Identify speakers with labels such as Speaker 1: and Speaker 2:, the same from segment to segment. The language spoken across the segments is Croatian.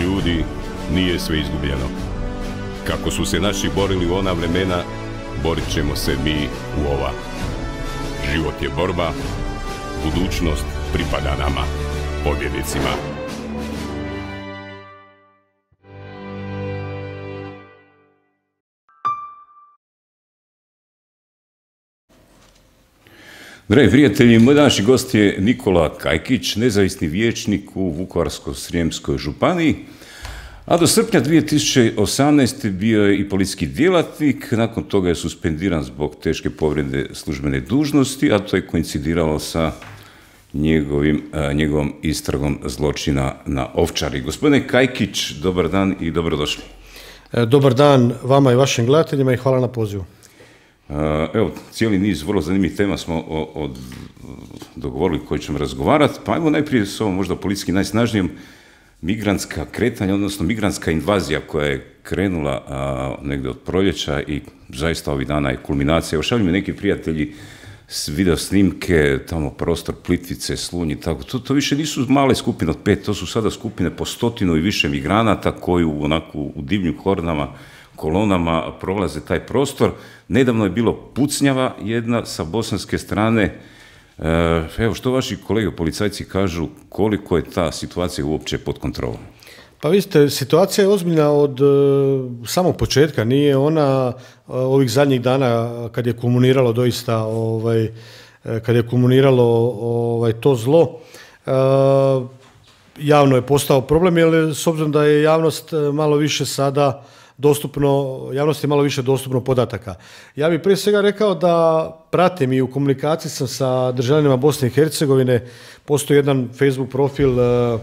Speaker 1: Ljudi, nije sve izgubljeno. Kako su se naši borili u ona vremena, borit ćemo se mi u ova. Život je borba, budućnost pripada nama, pobjednicima. Dragi prijatelji, moj današnji gost je Nikola Kajkić, nezavisni vijećnik u Vukovarsko-Srijemskoj županiji, a do srpnja 2018. bio je i policijski djelatnik, nakon toga je suspendiran zbog teške povrede službene dužnosti, a to je koincidiralo sa njegovim, e, njegovom istragom zločina na Ovčari. Gospodine Kajkić, dobar dan i dobrodošli. E, dobar
Speaker 2: dan vama i vašim gledateljima i hvala na
Speaker 1: pozivu. Uh, evo, cijeli niz vrlo zanimljivih tema smo od, dogovorili koje ćemo razgovarati, pa ajmo najprije s ovom možda politički najsnažnijom migrantska kretanja, odnosno migrantska invazija koja je krenula negdje od proljeća i zaista ovih dana je kulminacija. Evo šalju mi neki prijatelji video snimke, tamo prostor Plitvice, Slunji, tako. To, više nisu male skupine od pet, to su sada skupine po stotinu i više migranata koji onako u divnju kornama kolonama prolaze taj prostor. Nedavno je bilo pucnjava jedna sa bosanske strane. E, evo, što vaši kolege policajci kažu koliko je ta situacija uopće pod kontrolom?
Speaker 2: Pa ste, situacija je ozbiljna od e, samog početka, nije ona e, ovih zadnjih dana kad je komuniralo doista, ovaj, kad je komuniralo ovaj, to zlo, javno je postao problem, jer s obzirom da je javnost malo više sada dostupno, javnosti je malo više dostupno podataka. Ja bih prije svega rekao da pratim i u komunikaciji sam sa državljanima Bosne i Hercegovine. Postoji jedan Facebook profil e, e,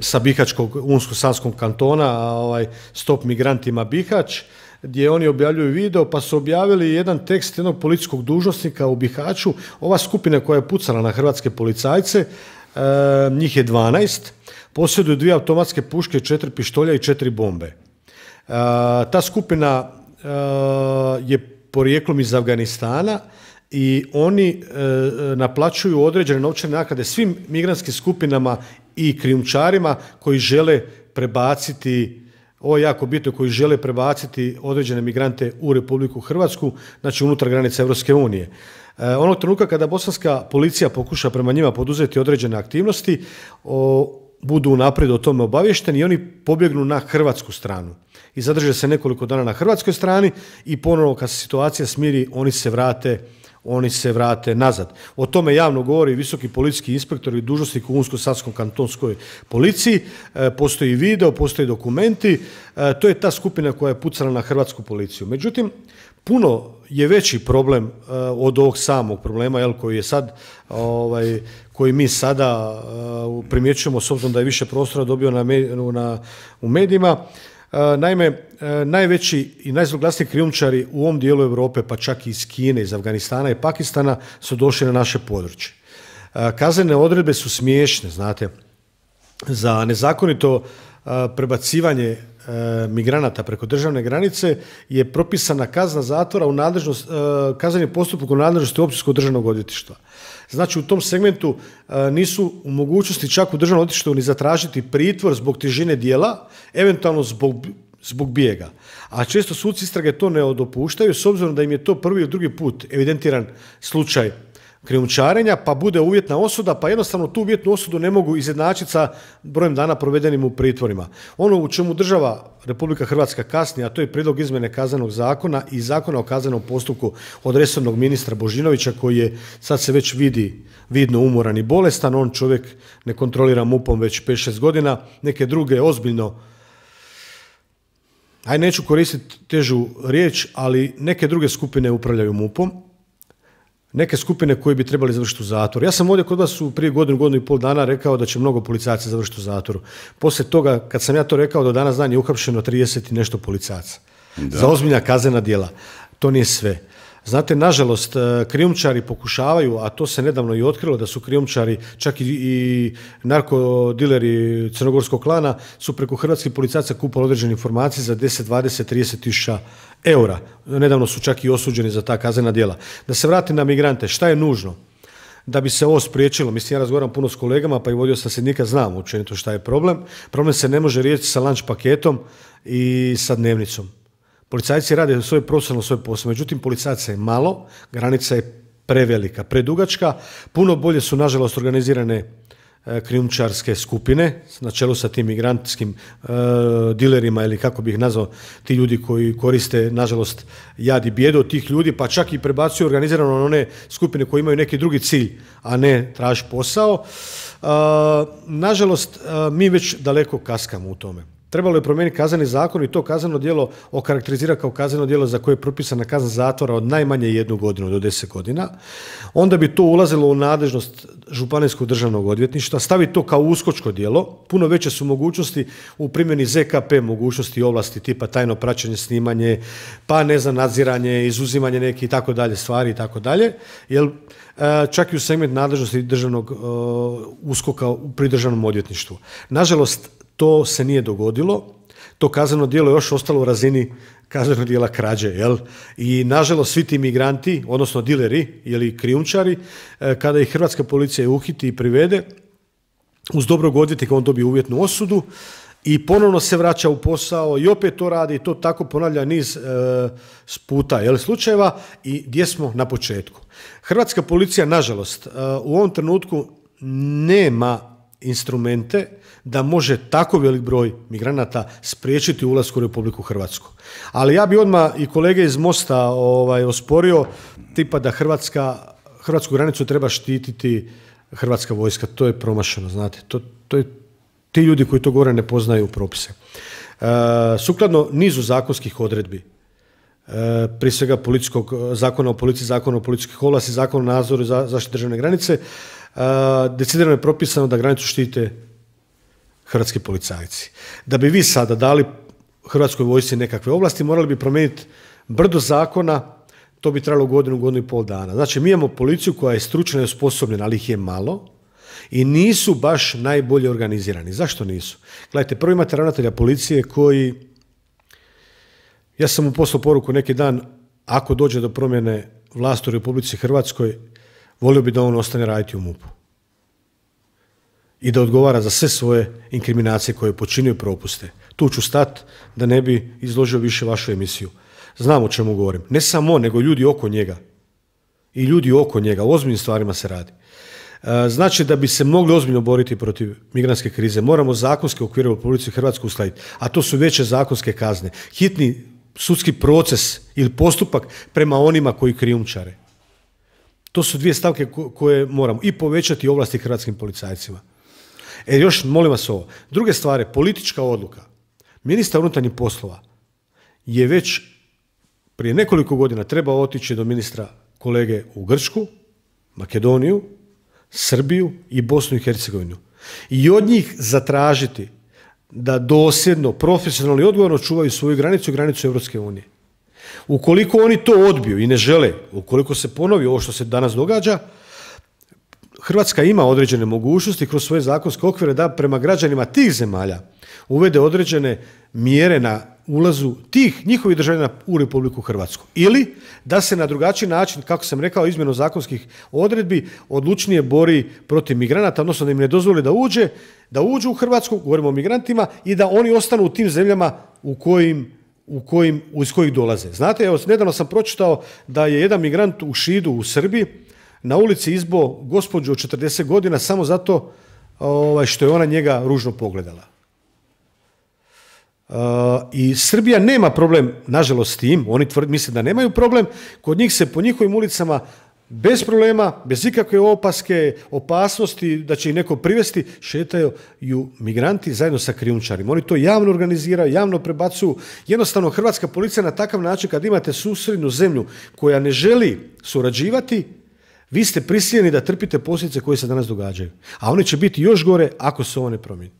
Speaker 2: sa Bihačkog, Unsko-Sanskog kantona, ovaj, Stop migrantima Bihać, gdje oni objavljuju video, pa su objavili jedan tekst jednog policijskog dužnosnika u Bihaću, ova skupina koja je pucala na hrvatske policajce, e, njih je 12, posjeduju dvije automatske puške, četiri pištolja i četiri bombe. E, ta skupina e, je porijeklom iz Afganistana i oni e, naplaćuju određene novčane naknade svim migrantskim skupinama i krijumčarima koji žele prebaciti ovo je jako bitno, koji žele prebaciti određene migrante u Republiku Hrvatsku, znači unutar granice Europske unije. Onog trenutka kada bosanska policija pokuša prema njima poduzeti određene aktivnosti, o, budu unaprijed o tome obavješteni i oni pobjegnu na hrvatsku stranu i zadrže se nekoliko dana na hrvatskoj strani i ponovno kad se situacija smiri oni se vrate oni se vrate nazad. O tome javno govori visoki policijski inspektor i dužnosnik u Unsko-Satskom kantonskoj policiji. E, postoji video, postoji dokumenti. E, to je ta skupina koja je pucala na hrvatsku policiju. Međutim, puno je veći problem e, od ovog samog problema jel, koji je sad ovaj, koji mi sada uh, primjećujemo s obzirom da je više prostora dobio na, na, u medijima. Uh, naime, uh, najveći i najzloglasniji krijumčari u ovom dijelu Europe, pa čak i iz Kine, iz Afganistana i Pakistana su došli na naše područje. Kaznene odredbe su smiješne, znate, za nezakonito prebacivanje migranata preko državne granice je propisana kazna zatvora u nadležnost, kazneni postupak u nadležnosti općinskog državnog odvjetništva. Znači u tom segmentu e, nisu u mogućnosti čak u državnom odvjetništvu ni zatražiti pritvor zbog težine dijela, eventualno zbog zbog bijega. A često suci istrage to ne odopuštaju s obzirom da im je to prvi ili drugi put evidentiran slučaj krijumčarenja, pa bude uvjetna osuda, pa jednostavno tu uvjetnu osudu ne mogu izjednačiti sa brojem dana provedenim u pritvorima. Ono u čemu država Republika Hrvatska kasni, a to je prijedlog izmjene kaznenog zakona i zakona o kaznenom postupku od resornog ministra Božinovića koji je sad se već vidi vidno umoran i bolestan, on čovjek ne kontrolira MUP-om već 5-6 godina, neke druge ozbiljno aj neću koristiti težu riječ, ali neke druge skupine upravljaju MUP-om neke skupine koje bi trebali završiti u zatvoru. Ja sam ovdje kod vas prije godinu, godinu i pol dana rekao da će mnogo policajaca završiti u zatvoru. Poslije toga, kad sam ja to rekao, do danas dan je uhapšeno 30 i nešto policajaca. Za ozbiljna kazena djela. To nije sve. Znate, nažalost, e, krijumčari pokušavaju, a to se nedavno i otkrilo da su krijumčari, čak i, i narkodileri crnogorskog klana, su preko hrvatskih policajaca kupali određene informacije za 10, 20, 30 tisuća eura. Nedavno su čak i osuđeni za ta kaznena djela. Da se vratim na migrante, šta je nužno? Da bi se ovo spriječilo, mislim ja razgovaram puno s kolegama pa i vodio sam sjednika, znam općenito šta je problem. Problem se ne može riješiti sa lanč paketom i sa dnevnicom. Policajci rade svoj profesionalno svoj posao, međutim policajca je malo, granica je prevelika, predugačka, puno bolje su nažalost organizirane E, krijumčarske skupine, na čelu sa tim migrantskim e, dilerima ili kako bih nazvao ti ljudi koji koriste, nažalost, i bijedu od tih ljudi, pa čak i prebacuju organizirano na one skupine koje imaju neki drugi cilj, a ne traži posao. E, nažalost, mi već daleko kaskamo u tome trebalo je promijeniti kazneni zakon i to kazneno djelo okarakterizira kao kazneno djelo za koje je propisana kazna zatvora od najmanje jednu godinu do deset godina. Onda bi to ulazilo u nadležnost županijskog državnog odvjetništva, stavi to kao uskočko djelo, puno veće su mogućnosti u primjeni ZKP mogućnosti i ovlasti tipa tajno praćenje, snimanje, pa ne znam, nadziranje, izuzimanje nekih i tako dalje stvari i tako dalje, jer e, čak i u segment nadležnosti državnog e, uskoka pri državnom odvjetništvu. Nažalost, to se nije dogodilo. To kazano djelo je još ostalo u razini kaznenog djela krađe. Jel? I nažalost svi ti migranti, odnosno dileri ili krijumčari, e, kada ih hrvatska policija uhiti i privede, uz dobrog odvjetnika on dobije uvjetnu osudu i ponovno se vraća u posao i opet to radi i to tako ponavlja niz e, puta jel, slučajeva i gdje smo na početku. Hrvatska policija, nažalost, e, u ovom trenutku nema instrumente da može tako velik broj migranata spriječiti ulasku u Republiku Hrvatsku. Ali ja bi odmah i kolege iz Mosta ovaj, osporio tipa da Hrvatska, Hrvatsku granicu treba štititi Hrvatska vojska. To je promašeno, znate. To, to je, ti ljudi koji to gore ne poznaju propise. E, sukladno nizu zakonskih odredbi, E, prije svega policijskog zakona o policiji, zakona o policijskih ovlasti, zakona o nadzoru za, zaštiti državne granice, e, decidirano je propisano da granicu štite hrvatski policajci. Da bi vi sada dali hrvatskoj vojsci nekakve ovlasti, morali bi promijeniti brdo zakona, to bi trajalo godinu, godinu i pol dana. Znači, mi imamo policiju koja je stručna i osposobljena, ali ih je malo i nisu baš najbolje organizirani. Zašto nisu? Gledajte, prvo imate ravnatelja policije koji, ja sam mu poslao poruku neki dan, ako dođe do promjene vlasti u Republici Hrvatskoj, volio bi da on ostane raditi u MUP-u i da odgovara za sve svoje inkriminacije koje je počinio propuste. Tu ću stat da ne bi izložio više vašu emisiju. Znam o čemu govorim. Ne samo nego ljudi oko njega. I ljudi oko njega. O ozbiljnim stvarima se radi. E, znači da bi se mogli ozbiljno boriti protiv migrantske krize, moramo zakonske okvire u Republici Hrvatskoj uskladiti, a to su veće zakonske kazne. Hitni sudski proces ili postupak prema onima koji krijumčare. To su dvije stavke koje moramo i povećati ovlasti hrvatskim policajcima. E još, molim vas ovo. Druge stvari, politička odluka. Ministar unutarnjih poslova je već prije nekoliko godina trebao otići do ministra kolege u Grčku, Makedoniju, Srbiju i Bosnu i Hercegovinu. I od njih zatražiti da dosjedno, profesionalno i odgovorno čuvaju svoju granicu i granicu Europske unije. Ukoliko oni to odbiju i ne žele, ukoliko se ponovi ovo što se danas događa, Hrvatska ima određene mogućnosti kroz svoje zakonske okvire da prema građanima tih zemalja uvede određene mjere na ulazu tih njihovih državljana u Republiku Hrvatsku. Ili da se na drugačiji način, kako sam rekao, izmjenom zakonskih odredbi odlučnije bori protiv migranata, odnosno da im ne dozvoli da uđe, da uđu u Hrvatsku, govorimo o migrantima, i da oni ostanu u tim zemljama u kojim u iz kojih dolaze. Znate, evo, nedavno sam pročitao da je jedan migrant u Šidu u Srbiji na ulici izbo gospođu od 40 godina samo zato ovaj, što je ona njega ružno pogledala. I Srbija nema problem, nažalost, s tim. Oni tvrd, misle da nemaju problem. Kod njih se po njihovim ulicama bez problema, bez ikakve opaske, opasnosti da će ih neko privesti, šetaju migranti zajedno sa krijumčarima. Oni to javno organiziraju, javno prebacuju. Jednostavno, hrvatska policija na takav način kad imate susrednu zemlju koja ne želi surađivati, vi ste prisiljeni da trpite posljedice koje se danas događaju. A one će biti još gore ako se ovo ne promijeni.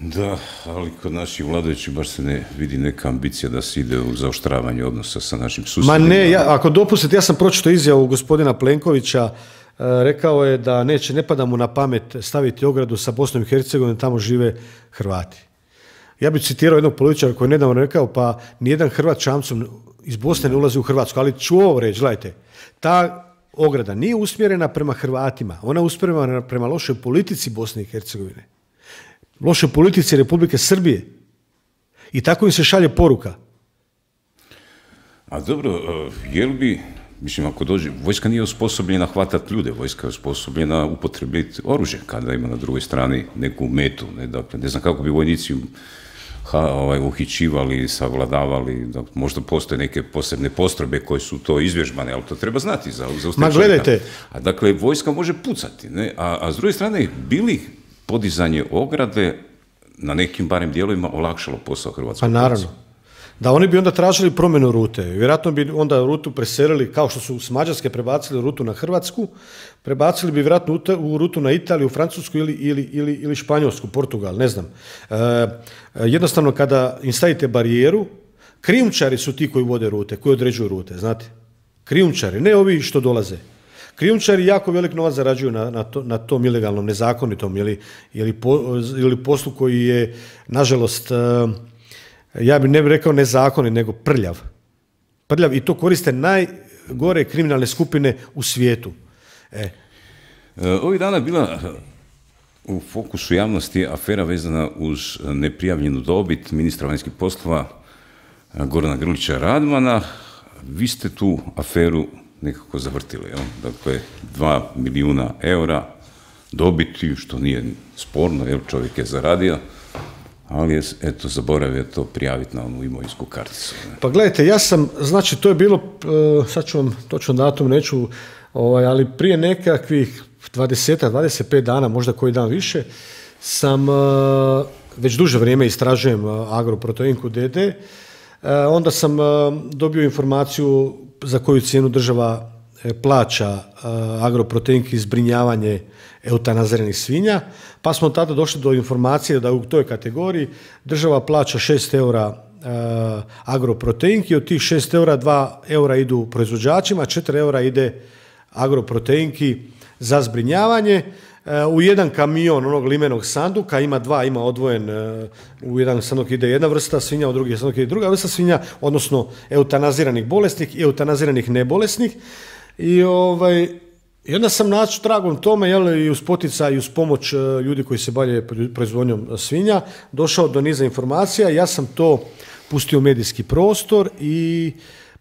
Speaker 1: Da, ali kod naših vladajućih baš se ne vidi neka ambicija da se ide u zaoštravanje odnosa sa našim susjedima. Ma ne,
Speaker 2: ja, ako dopustite, ja sam pročito izjavu gospodina Plenkovića, e, rekao je da neće, ne pada mu na pamet staviti ogradu sa Bosnom i Hercegovinom, tamo žive Hrvati. Ja bih citirao jednog političara koji je nedavno rekao, pa nijedan Hrvat čamcom iz Bosne ne ulazi u Hrvatsku, ali ću ovo reći, gledajte, ta ograda nije usmjerena prema Hrvatima, ona je usmjerena prema lošoj politici Bosne i Hercegovine, lošoj politici Republike Srbije. I tako im se šalje poruka.
Speaker 1: A dobro, e, jel bi, mislim, ako dođe, vojska nije osposobljena hvatati ljude, vojska je osposobljena upotrebiti oružje kada ima na drugoj strani neku metu. ne dakle, znam kako bi vojnici ha, ovaj, uhićivali, savladavali, možda postoje neke posebne postrojbe koje su to izvježbane, ali to treba znati za, za Ma gledajte. A dakle, vojska može pucati, A, s druge strane, bili podizanje ograde na nekim barem dijelovima olakšalo posao Hrvatskog Pa naravno
Speaker 2: da oni bi onda tražili promjenu rute. Vjerojatno bi onda rutu preselili, kao što su s Mađarske prebacili rutu na Hrvatsku, prebacili bi vjerojatno u rutu na Italiju, Francusku ili, ili, ili, ili Španjolsku, Portugal, ne znam. E, jednostavno, kada im stavite barijeru, krijumčari su ti koji vode rute, koji određuju rute, znate. Krijumčari, ne ovi što dolaze. Krijumčari jako velik novac zarađuju na, na, na tom ilegalnom, nezakonitom ili, ili, ili poslu koji je, nažalost, e, ja bi ne bi rekao nezakonit nego prljav. Prljav i to koriste najgore kriminalne skupine u svijetu. E.
Speaker 1: e ovih dana bila e, u fokusu javnosti afera vezana uz neprijavljenu dobit ministra vanjskih poslova e, Gorana Grlića Radmana. Vi ste tu aferu nekako zavrtili. Jel? Dakle, dva milijuna eura dobiti, što nije sporno, jer čovjek je zaradio ali je, eto, zaboravio to prijaviti na onu imovinsku karticu.
Speaker 2: Pa gledajte, ja sam, znači, to je bilo, e, sad ću vam točno datum, neću, ovaj, ali prije nekakvih 20, 25 dana, možda koji dan više, sam e, već duže vrijeme istražujem e, agroproteinku DD, onda sam dobio informaciju za koju cijenu država plaća agroproteinki zbrinjavanje eutanaziranih svinja, pa smo tada došli do informacije da u toj kategoriji država plaća 6 eura e, agroproteinki, od tih 6 eura 2 eura idu proizvođačima, 4 eura ide agroproteinki za zbrinjavanje. E, u jedan kamion onog limenog sanduka ima dva, ima odvojen, e, u jedan sanduk ide jedna vrsta svinja, u drugi sanduk ide druga vrsta svinja, odnosno eutanaziranih bolesnih i eutanaziranih nebolesnih. I ovaj, i onda sam tragom tome, jel, i uz potica i uz pomoć e, ljudi koji se balje proizvodnjom svinja, došao do niza informacija, ja sam to pustio u medijski prostor i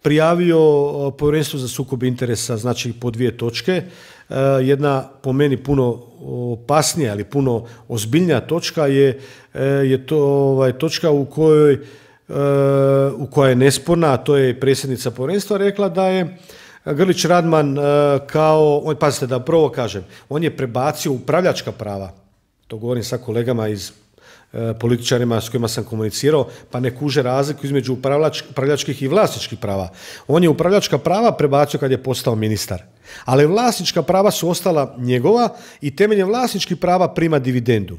Speaker 2: prijavio e, povjerenstvo za sukob interesa, znači po dvije točke. E, jedna po meni puno opasnija, ali puno ozbiljnija točka je, je to ovaj, točka u kojoj u koja je nesporna, a to je predsjednica povjerenstva rekla da je Grlić Radman e, kao, on, pazite da prvo kažem, on je prebacio upravljačka prava, to govorim sa kolegama iz e, političarima s kojima sam komunicirao, pa ne kuže razliku između upravljačkih i vlasničkih prava. On je upravljačka prava prebacio kad je postao ministar. Ali vlasnička prava su ostala njegova i temeljem vlasničkih prava prima dividendu.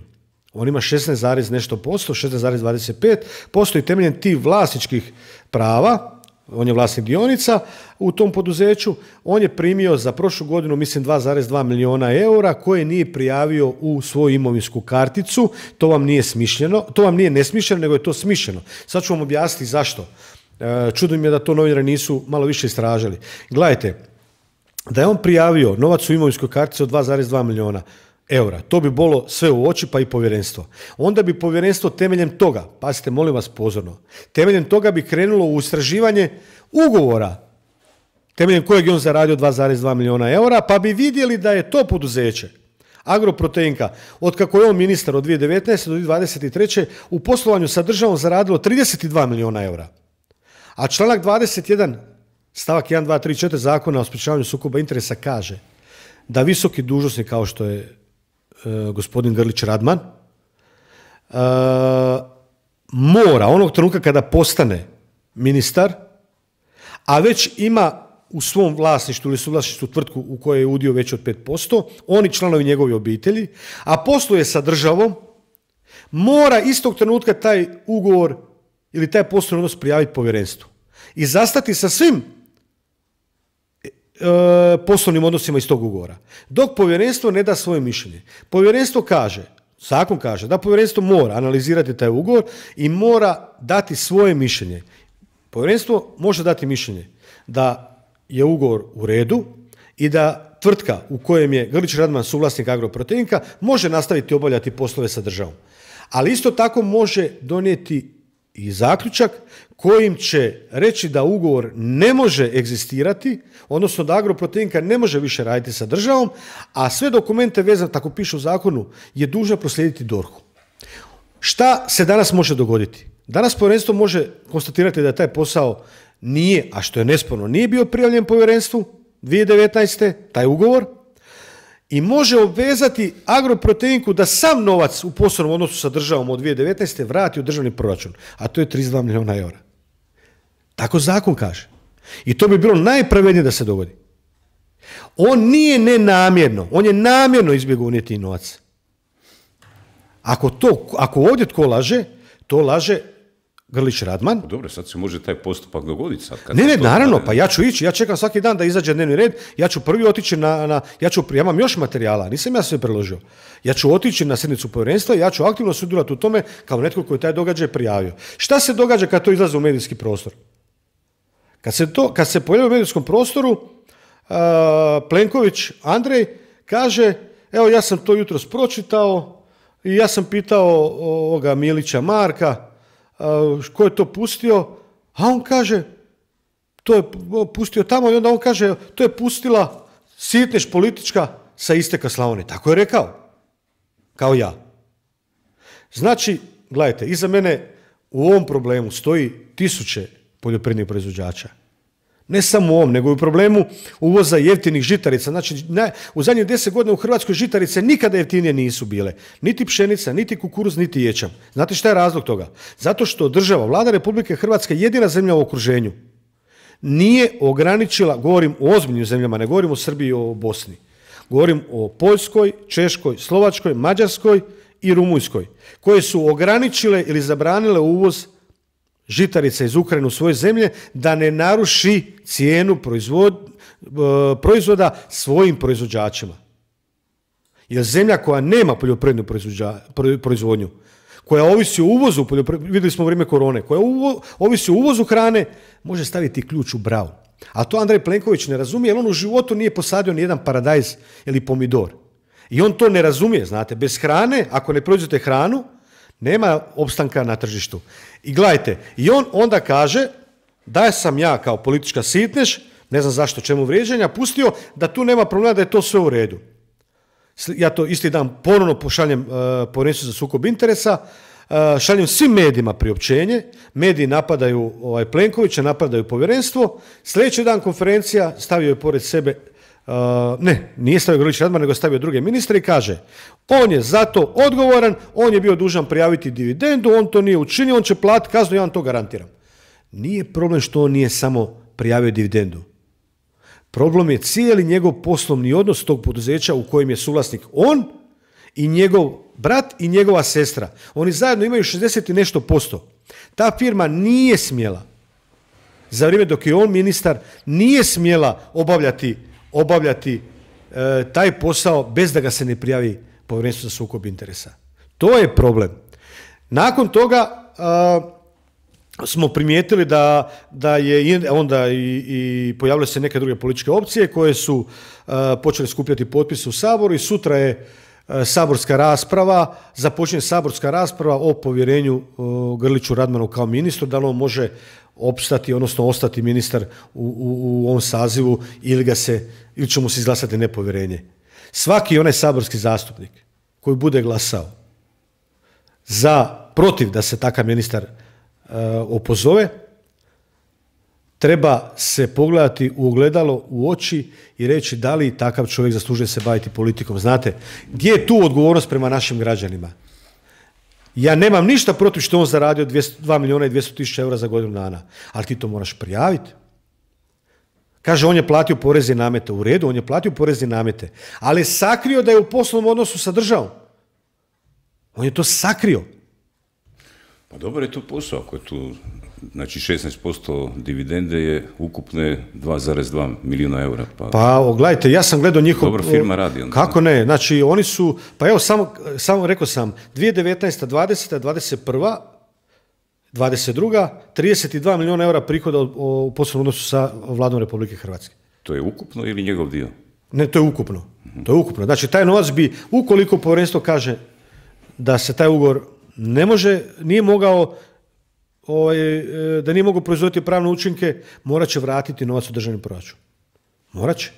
Speaker 2: On ima 16, nešto posto, 16,25 posto i temeljem tih vlasničkih prava on je vlasnik dionica u tom poduzeću, on je primio za prošlu godinu, mislim, 2,2 milijuna eura koje nije prijavio u svoju imovinsku karticu. To vam nije smišljeno, to vam nije nesmišljeno, nego je to smišljeno. Sad ću vam objasniti zašto. E, Čudno mi je da to novinari nisu malo više istražili. Gledajte, da je on prijavio novac u imovinskoj kartici od 2,2 milijuna, eura. To bi bolo sve u oči pa i povjerenstvo. Onda bi povjerenstvo temeljem toga, pazite molim vas pozorno, temeljem toga bi krenulo u istraživanje ugovora temeljem kojeg je on zaradio 2,2 milijuna eura, pa bi vidjeli da je to poduzeće Agroproteinka, od kako je on ministar od 2019. do 2023. u poslovanju sa državom zaradilo 32 milijuna eura. A članak 21. stavak 1, 2, 3, 4 zakona o sprječavanju sukoba interesa kaže da visoki dužnosnik kao što je Eh, gospodin Grlić Radman, eh, mora onog trenutka kada postane ministar, a već ima u svom vlasništvu ili suvlasništu tvrtku u kojoj je udio već od 5%, oni članovi njegove obitelji, a posluje sa državom, mora istog trenutka taj ugovor ili taj poslovni odnos prijaviti povjerenstvu i zastati sa svim E, poslovnim odnosima iz tog ugovora. Dok povjerenstvo ne da svoje mišljenje. Povjerenstvo kaže, zakon kaže, da povjerenstvo mora analizirati taj ugovor i mora dati svoje mišljenje. Povjerenstvo može dati mišljenje da je ugovor u redu i da tvrtka u kojem je Grlić Radman suvlasnik Agroproteinka može nastaviti obavljati poslove sa državom. Ali isto tako može donijeti i zaključak kojim će reći da ugovor ne može egzistirati, odnosno da agroproteinka ne može više raditi sa državom, a sve dokumente vezane, tako piše u zakonu, je dužna proslijediti DORH-u. Šta se danas može dogoditi? Danas povjerenstvo može konstatirati da taj posao nije, a što je nesporno, nije bio prijavljen povjerenstvu 2019. taj ugovor, i može obvezati agroproteinku da sam novac u poslovnom odnosu sa državom od 2019. vrati u državni proračun, a to je 32 milijuna eura. Tako zakon kaže. I to bi bilo najpravednije da se dogodi. On nije nenamjerno, on je namjerno izbjegao unijeti novac. Ako, to, ako ovdje tko laže, to laže Grlić Radman. Pa dobro, sad se može
Speaker 1: taj postupak dogoditi sad.
Speaker 2: Kad ne, ne, naravno, pa ja ću ići, ja čekam svaki dan da izađe dnevni red, ja ću prvi otići na, na ja ću, ja imam još materijala, nisam ja sve preložio. Ja ću otići na sjednicu povjerenstva i ja ću aktivno sudjelovati u tome kao netko koji je taj događaj prijavio. Šta se događa kad to izlaze u medijski prostor? Kad se, to, kad se pojavio u medijskom prostoru, uh, Plenković Andrej kaže, evo ja sam to jutros pročitao i ja sam pitao ovoga Milića Marka, ko je to pustio, a on kaže, to je pustio tamo i onda on kaže, to je pustila sitneš politička sa isteka Slavonije. Tako je rekao. Kao ja. Znači, gledajte, iza mene u ovom problemu stoji tisuće poljoprivrednih proizvođača. Ne samo u ovom, nego i u problemu uvoza jeftinih žitarica. Znači, ne, u zadnjih deset godina u Hrvatskoj žitarice nikada jeftinije nisu bile. Niti pšenica, niti kukuruz, niti ječam. Znate šta je razlog toga? Zato što država, vlada Republike Hrvatske, jedina zemlja u okruženju, nije ograničila, govorim o ozbiljnim zemljama, ne govorim o Srbiji i o Bosni. Govorim o Poljskoj, Češkoj, Slovačkoj, Mađarskoj i Rumunjskoj, koje su ograničile ili zabranile uvoz žitarica iz Ukrajine u svoje zemlje da ne naruši cijenu proizvod, e, proizvoda svojim proizvođačima. Jer zemlja koja nema poljoprivrednu proizvodnju, koja ovisi o uvozu, vidjeli smo u vrijeme korone, koja ovisi o uvozu hrane, može staviti ključ u bravu. A to Andrej Plenković ne razumije jer on u životu nije posadio ni jedan paradajz ili pomidor. I on to ne razumije, znate, bez hrane, ako ne proizvodite hranu, nema opstanka na tržištu. I gledajte, i on onda kaže da sam ja kao politička sitneš, ne znam zašto čemu vrijeđanja, pustio da tu nema problema da je to sve u redu. Ja to isti dan ponovno pošaljem uh, za sukob interesa, e, šaljem svim medijima priopćenje, mediji napadaju ovaj, Plenkovića, napadaju povjerenstvo, sljedeći dan konferencija stavio je pored sebe ne, nije stavio Grlić Radman, nego stavio druge ministre i kaže on je za to odgovoran, on je bio dužan prijaviti dividendu, on to nije učinio, on će platiti kaznu, ja vam to garantiram. Nije problem što on nije samo prijavio dividendu. Problem je cijeli njegov poslovni odnos tog poduzeća u kojem je suvlasnik on i njegov brat i njegova sestra. Oni zajedno imaju 60 i nešto posto. Ta firma nije smjela, za vrijeme dok je on ministar, nije smjela obavljati obavljati e, taj posao bez da ga se ne prijavi povjerenstvo za sukob interesa. To je problem. Nakon toga e, smo primijetili da, da je onda i, i pojavile se neke druge političke opcije koje su e, počele skupljati potpise u Saboru i sutra je E, saborska rasprava, započinje saborska rasprava o povjerenju e, Grliću Radmanu kao ministru, da li on može opstati, odnosno ostati ministar u, u, u ovom sazivu ili, ga se, ili će mu se izglasati nepovjerenje. Svaki onaj saborski zastupnik koji bude glasao za protiv da se takav ministar e, opozove, treba se pogledati u ogledalo u oči i reći da li takav čovjek zaslužuje se baviti politikom. Znate, gdje je tu odgovornost prema našim građanima? Ja nemam ništa protiv što on zaradio 2 milijuna i 200 tisuća eura za godinu dana, ali ti to moraš prijaviti. Kaže, on je platio poreze namete. U redu, on je platio poreze namete. Ali je sakrio da je u poslovnom odnosu sa državom. On je to sakrio.
Speaker 1: Pa dobro je to posao ako je tu Znači 16% dividende je ukupne 2,2 milijuna eura. Pa, pa
Speaker 2: gledajte, ja sam gledao njihov... Dobro firma radi. Onda. Kako ne? Znači oni su, pa evo samo, samo rekao sam, 2019. 20. 21. 22. 32 milijuna eura prihoda u poslovnom odnosu sa vladom Republike Hrvatske.
Speaker 1: To je ukupno ili njegov dio?
Speaker 2: Ne, to je ukupno. To je ukupno. Znači, taj novac bi, ukoliko povjerenstvo kaže da se taj ugovor ne može, nije mogao ovaj, e, da nije mogu proizvoditi pravne učinke, morat će vratiti novac u državni proračun. Morat će.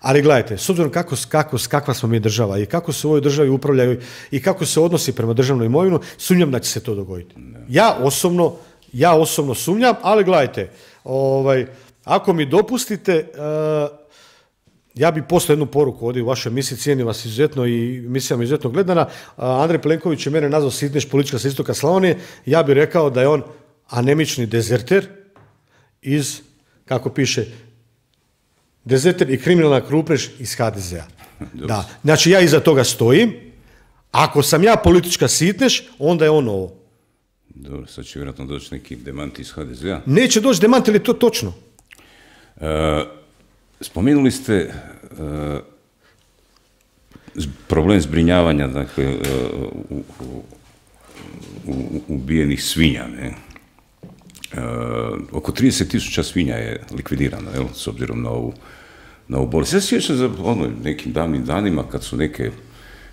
Speaker 2: Ali gledajte, s obzirom kako, kako, kakva smo mi država i kako se u ovoj državi upravljaju i kako se odnosi prema državnoj imovinu, sumnjam da će se to dogoditi. Ja osobno, ja osobno sumnjam, ali gledajte, ovaj, ako mi dopustite, e, ja bi poslao jednu poruku ovdje u vašoj emisiji, cijenim vas izuzetno i mislim izuzetno gledana. Andrej Plenković je mene nazvao Sitneš politička sa istoka Slavonije. Ja bih rekao da je on anemični dezerter iz, kako piše, dezerter i kriminalna krupneš iz HDZ-a. Da. Znači ja iza toga stojim.
Speaker 1: Ako sam ja politička sitneš, onda je on ovo. Dobro, sad će vjerojatno doći neki demanti iz HDZ-a. Neće doći demant, ili je to točno? E... Spomenuli ste e, problem zbrinjavanja, dakle, e, ubijenih svinja, e, oko 30 tisuća svinja je likvidirano, jel, s obzirom na ovu, na ovu bolest. Ja se sjećam za ono, nekim davnim danima kad su neke,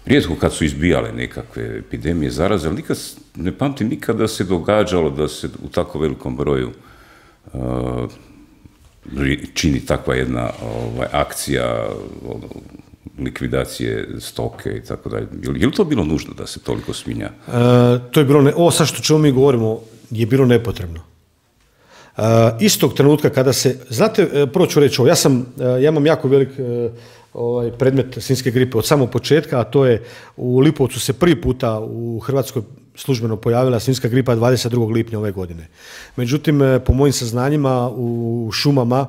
Speaker 1: rijetko kad su izbijale nekakve epidemije zaraze, ali nikad, ne pamtim nikada se događalo da se u tako velikom broju čini takva jedna ovaj, akcija ono, likvidacije stoke i tako dalje. Je li to bilo nužno da se toliko sminja?
Speaker 2: E, to je bilo, ne, o sad što čemu mi govorimo, je bilo nepotrebno. E, istog trenutka kada se, znate, e, prvo ću reći ovo, ja sam, e, ja imam jako velik e, ovaj, predmet svinske gripe od samog početka, a to je u Lipovcu se prvi puta u Hrvatskoj službeno pojavila svinska gripa 22. lipnja ove godine. Međutim, eh, po mojim saznanjima u šumama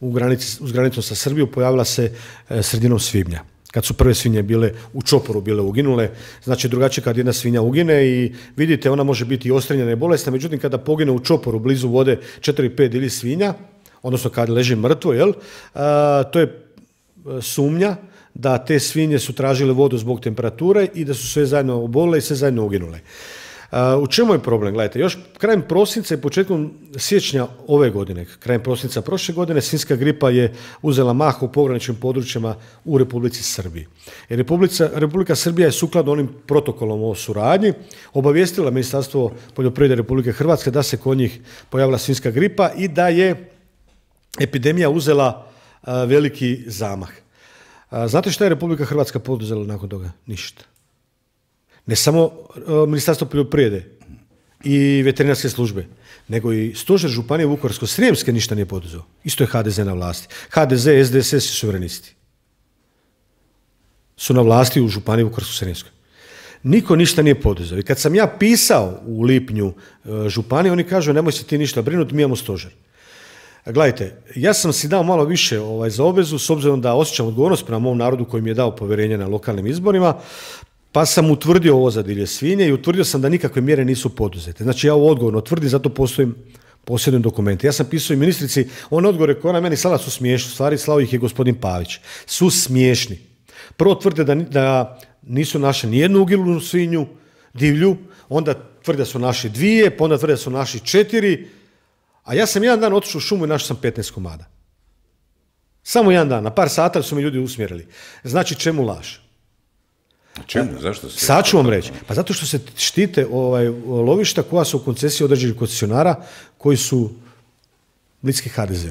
Speaker 2: u granici, uz granicu sa Srbijom pojavila se eh, sredinom svibnja kad su prve svinje bile u čoporu bile uginule, znači drugačije kad jedna svinja ugine i vidite ona može biti i ostrenjena i bolesna, međutim kada pogine u čoporu blizu vode 4-5 ili svinja, odnosno kad leži mrtvo, jel, eh, to je sumnja da te svinje su tražile vodu zbog temperature i da su sve zajedno obolile i sve zajedno uginule. U čemu je problem? Gledajte, još krajem prosinca i početkom siječnja ove godine, krajem prosinca prošle godine, sinska gripa je uzela mah u pograničnim područjima u Republici Srbiji. Republika Srbija je sukladno onim protokolom o suradnji obavijestila Ministarstvo poljoprivrede Republike Hrvatske da se kod njih pojavila svinska gripa i da je epidemija uzela veliki zamah. Znate što je Republika Hrvatska poduzela nakon toga? Ništa. Ne samo e, Ministarstvo poljoprivrede i veterinarske službe, nego i stožer županije Vukovarsko-Srijemske ništa nije poduzeo. Isto je HDZ na vlasti. HDZ, SDSS i suverenisti su na vlasti u županiji Vukovarsko-Srijemskoj. Niko ništa nije poduzeo. I kad sam ja pisao u lipnju e, županije, oni kažu nemoj se ti ništa brinuti, mi imamo stožer. Gledajte, ja sam si dao malo više ovaj, za obvezu, s obzirom da osjećam odgovornost prema mom narodu koji mi je dao povjerenje na lokalnim izborima, pa sam utvrdio ovo za divlje svinje i utvrdio sam da nikakve mjere nisu poduzete. Znači ja ovo odgovorno tvrdim, zato postojim posjedujem dokumente. Ja sam pisao i ministrici, one odgovore koje ona meni slala su smiješni, stvari slao ih je gospodin Pavić. Su smiješni. Prvo tvrde da, da nisu našli nijednu ugilu svinju, divlju, onda tvrde da su naši dvije, pa onda tvrde da su naši četiri, a ja sam jedan dan otišao u šumu i našao sam 15 komada. Samo jedan dan, na par sata su mi ljudi usmjerili. Znači čemu laž?
Speaker 1: Čemu? Zašto se...
Speaker 2: Sad ću vam reći. Pa zato što se štite ovaj, lovišta koja su u koncesiji određenih koncesionara koji su bliski hdz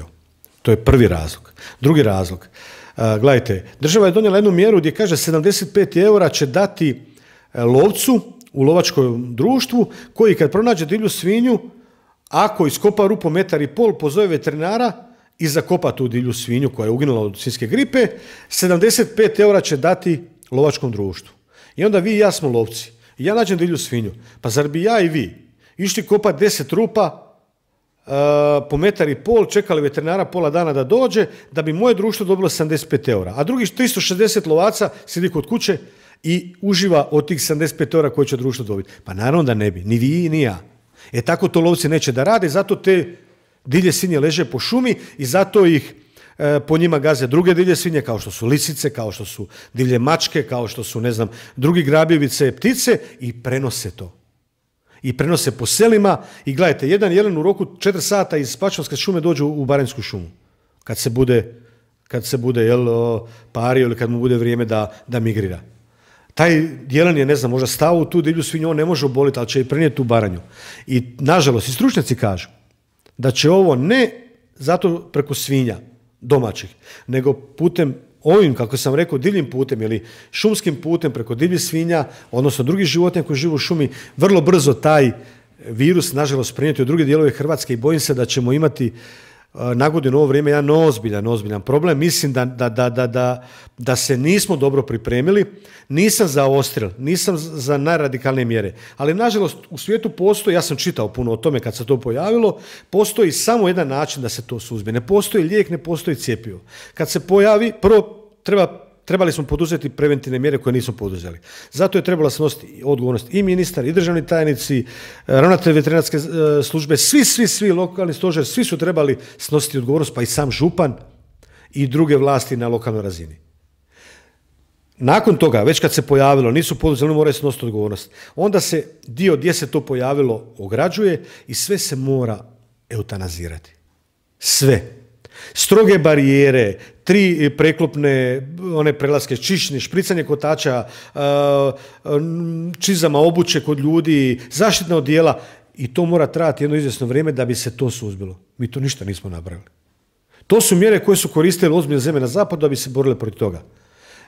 Speaker 2: To je prvi razlog. Drugi razlog. E, gledajte, država je donijela jednu mjeru gdje kaže 75 eura će dati e, lovcu u lovačkom društvu koji kad pronađe divlju svinju ako iskopa rupu metar i pol, pozove veterinara i zakopa tu divlju svinju koja je uginula od sinjske gripe, 75 eura će dati lovačkom društvu. I onda vi i ja smo lovci. I ja nađem divlju svinju. Pa zar bi ja i vi išli kopati 10 rupa e, po metar i pol, čekali veterinara pola dana da dođe, da bi moje društvo dobilo 75 eura. A drugih 360 lovaca sidi kod kuće i uživa od tih 75 eura koje će društvo dobiti. Pa naravno da ne bi. Ni vi, ni ja. E tako to lovci neće da rade, zato te divlje svinje leže po šumi i zato ih e, po njima gaze druge divlje svinje kao što su lisice, kao što su divlje mačke, kao što su ne znam drugi grabivice ptice i prenose to. I prenose po selima i gledajte, jedan jelen u roku četiri sata iz Pačovske šume dođu u Baranjsku šumu. Kad se bude, kad se bude jel, pario ili kad mu bude vrijeme da, da migrira taj jelen je, ne znam, možda stao u tu divlju svinju, on ne može oboliti, ali će i prenijeti tu baranju. I nažalost, i stručnjaci kažu da će ovo ne zato preko svinja domaćih, nego putem ovim, kako sam rekao, divljim putem ili šumskim putem preko divljih svinja, odnosno drugih životinja koji žive u šumi, vrlo brzo taj virus, nažalost, prenijeti u druge dijelove Hrvatske i bojim se da ćemo imati nagodinu ovo vrijeme jedan ozbiljan, ozbiljan problem. Mislim da, da, da, da, se nismo dobro pripremili, nisam za ostril, nisam za najradikalnije mjere, ali nažalost u svijetu postoji, ja sam čitao puno o tome kad se to pojavilo, postoji samo jedan način da se to suzbije. Ne postoji lijek, ne postoji cjepivo. Kad se pojavi, prvo treba trebali smo poduzeti preventivne mjere koje nismo poduzeli. Zato je trebala snositi odgovornost i ministar, i državni tajnici, e, ravnatelj veterinarske e, službe, svi, svi, svi lokalni stožer, svi su trebali snositi odgovornost, pa i sam župan i druge vlasti na lokalnoj razini. Nakon toga, već kad se pojavilo, nisu poduzeli, moraju snositi odgovornost. Onda se dio gdje se to pojavilo ograđuje i sve se mora eutanazirati. Sve. Stroge barijere, tri preklopne one prelaske čišnje, špricanje kotača, e, čizama obuće kod ljudi, zaštitna odijela. i to mora trajati jedno izvjesno vrijeme da bi se to suzbilo. Mi to ništa nismo napravili. To su mjere koje su koristile ozbiljne zemlje na zapadu da bi se borile protiv toga.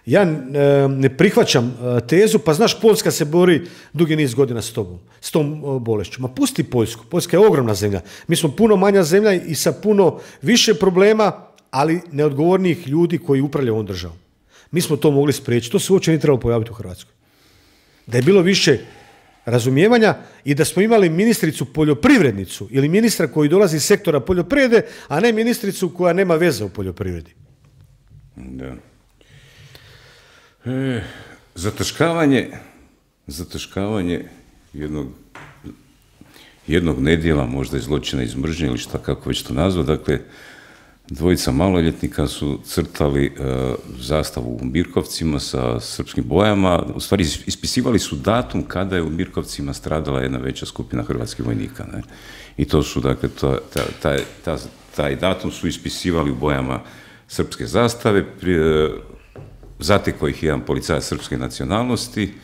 Speaker 2: Ja e, ne prihvaćam e, tezu, pa znaš, Poljska se bori dugi niz godina s, tobom, s tom bolešću. Ma pusti Poljsku, Poljska je ogromna zemlja. Mi smo puno manja zemlja i sa puno više problema, ali neodgovornijih ljudi koji upravljaju ovom državom. Mi smo to mogli spriječiti. To se uopće nije trebalo pojaviti u Hrvatskoj. Da je bilo više razumijevanja i da smo imali ministricu poljoprivrednicu ili ministra koji dolazi iz sektora poljoprivrede, a ne ministricu koja nema veze u poljoprivredi.
Speaker 1: Da. E, zataškavanje, jednog, jednog nedjela, možda i zločina iz mržnje ili šta kako već to nazva, dakle, Dvojica maloljetnika su crtali e, zastavu u Mirkovcima sa srpskim bojama. U stvari, ispisivali su datum kada je u Mirkovcima stradala jedna veća skupina hrvatskih vojnika. Ne? I to su, dakle, taj datum su ispisivali u bojama srpske zastave. Prije, zateko ih jedan policaj srpske nacionalnosti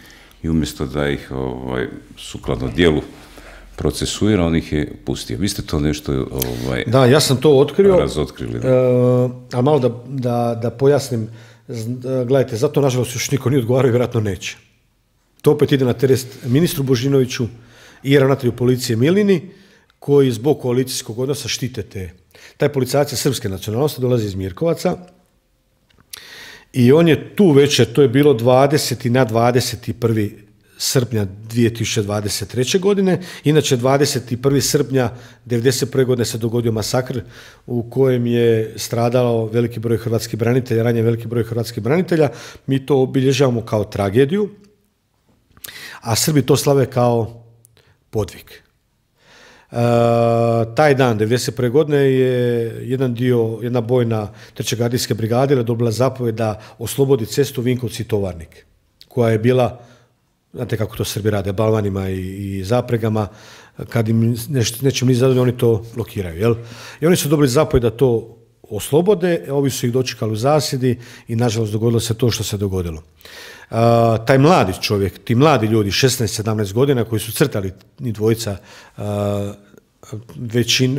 Speaker 1: i umjesto da ih ovaj, sukladno dijelu procesuira, on ih je pustio. Vi ste to nešto... Ovaj, da, ja sam to otkrio. Razotkrili.
Speaker 2: Eh, a malo da, da, da pojasnim. Gledajte, zato nažalost još niko nije odgovarao i vjerojatno neće. To opet ide na terest ministru Božinoviću i ravnatelju policije Milini, koji zbog koalicijskog odnosa štite te. Taj policajac je srpske nacionalnosti, dolazi iz Mirkovaca, i on je tu večer, to je bilo 20. na 21 srpnja 2023. godine. Inače, 21. srpnja 1991. godine se dogodio masakr u kojem je stradalo veliki broj hrvatskih branitelja, ranje veliki broj hrvatskih branitelja. Mi to obilježavamo kao tragediju, a Srbi to slave kao podvik. E, taj dan, 1991. godine, je jedan dio, jedna bojna treće gardijske brigade dobila zapovjed da oslobodi cestu Vinkovci Tovarnik, koja je bila znate kako to Srbi rade, balvanima i, i zapregama, kad im neš, nečim nije zadovoljni, oni to blokiraju. Jel? I oni su dobili zapoj da to oslobode, ovi su ih dočekali u zasjedi i nažalost dogodilo se to što se dogodilo. taj mladi čovjek, ti mladi ljudi, 16-17 godina koji su crtali ni dvojica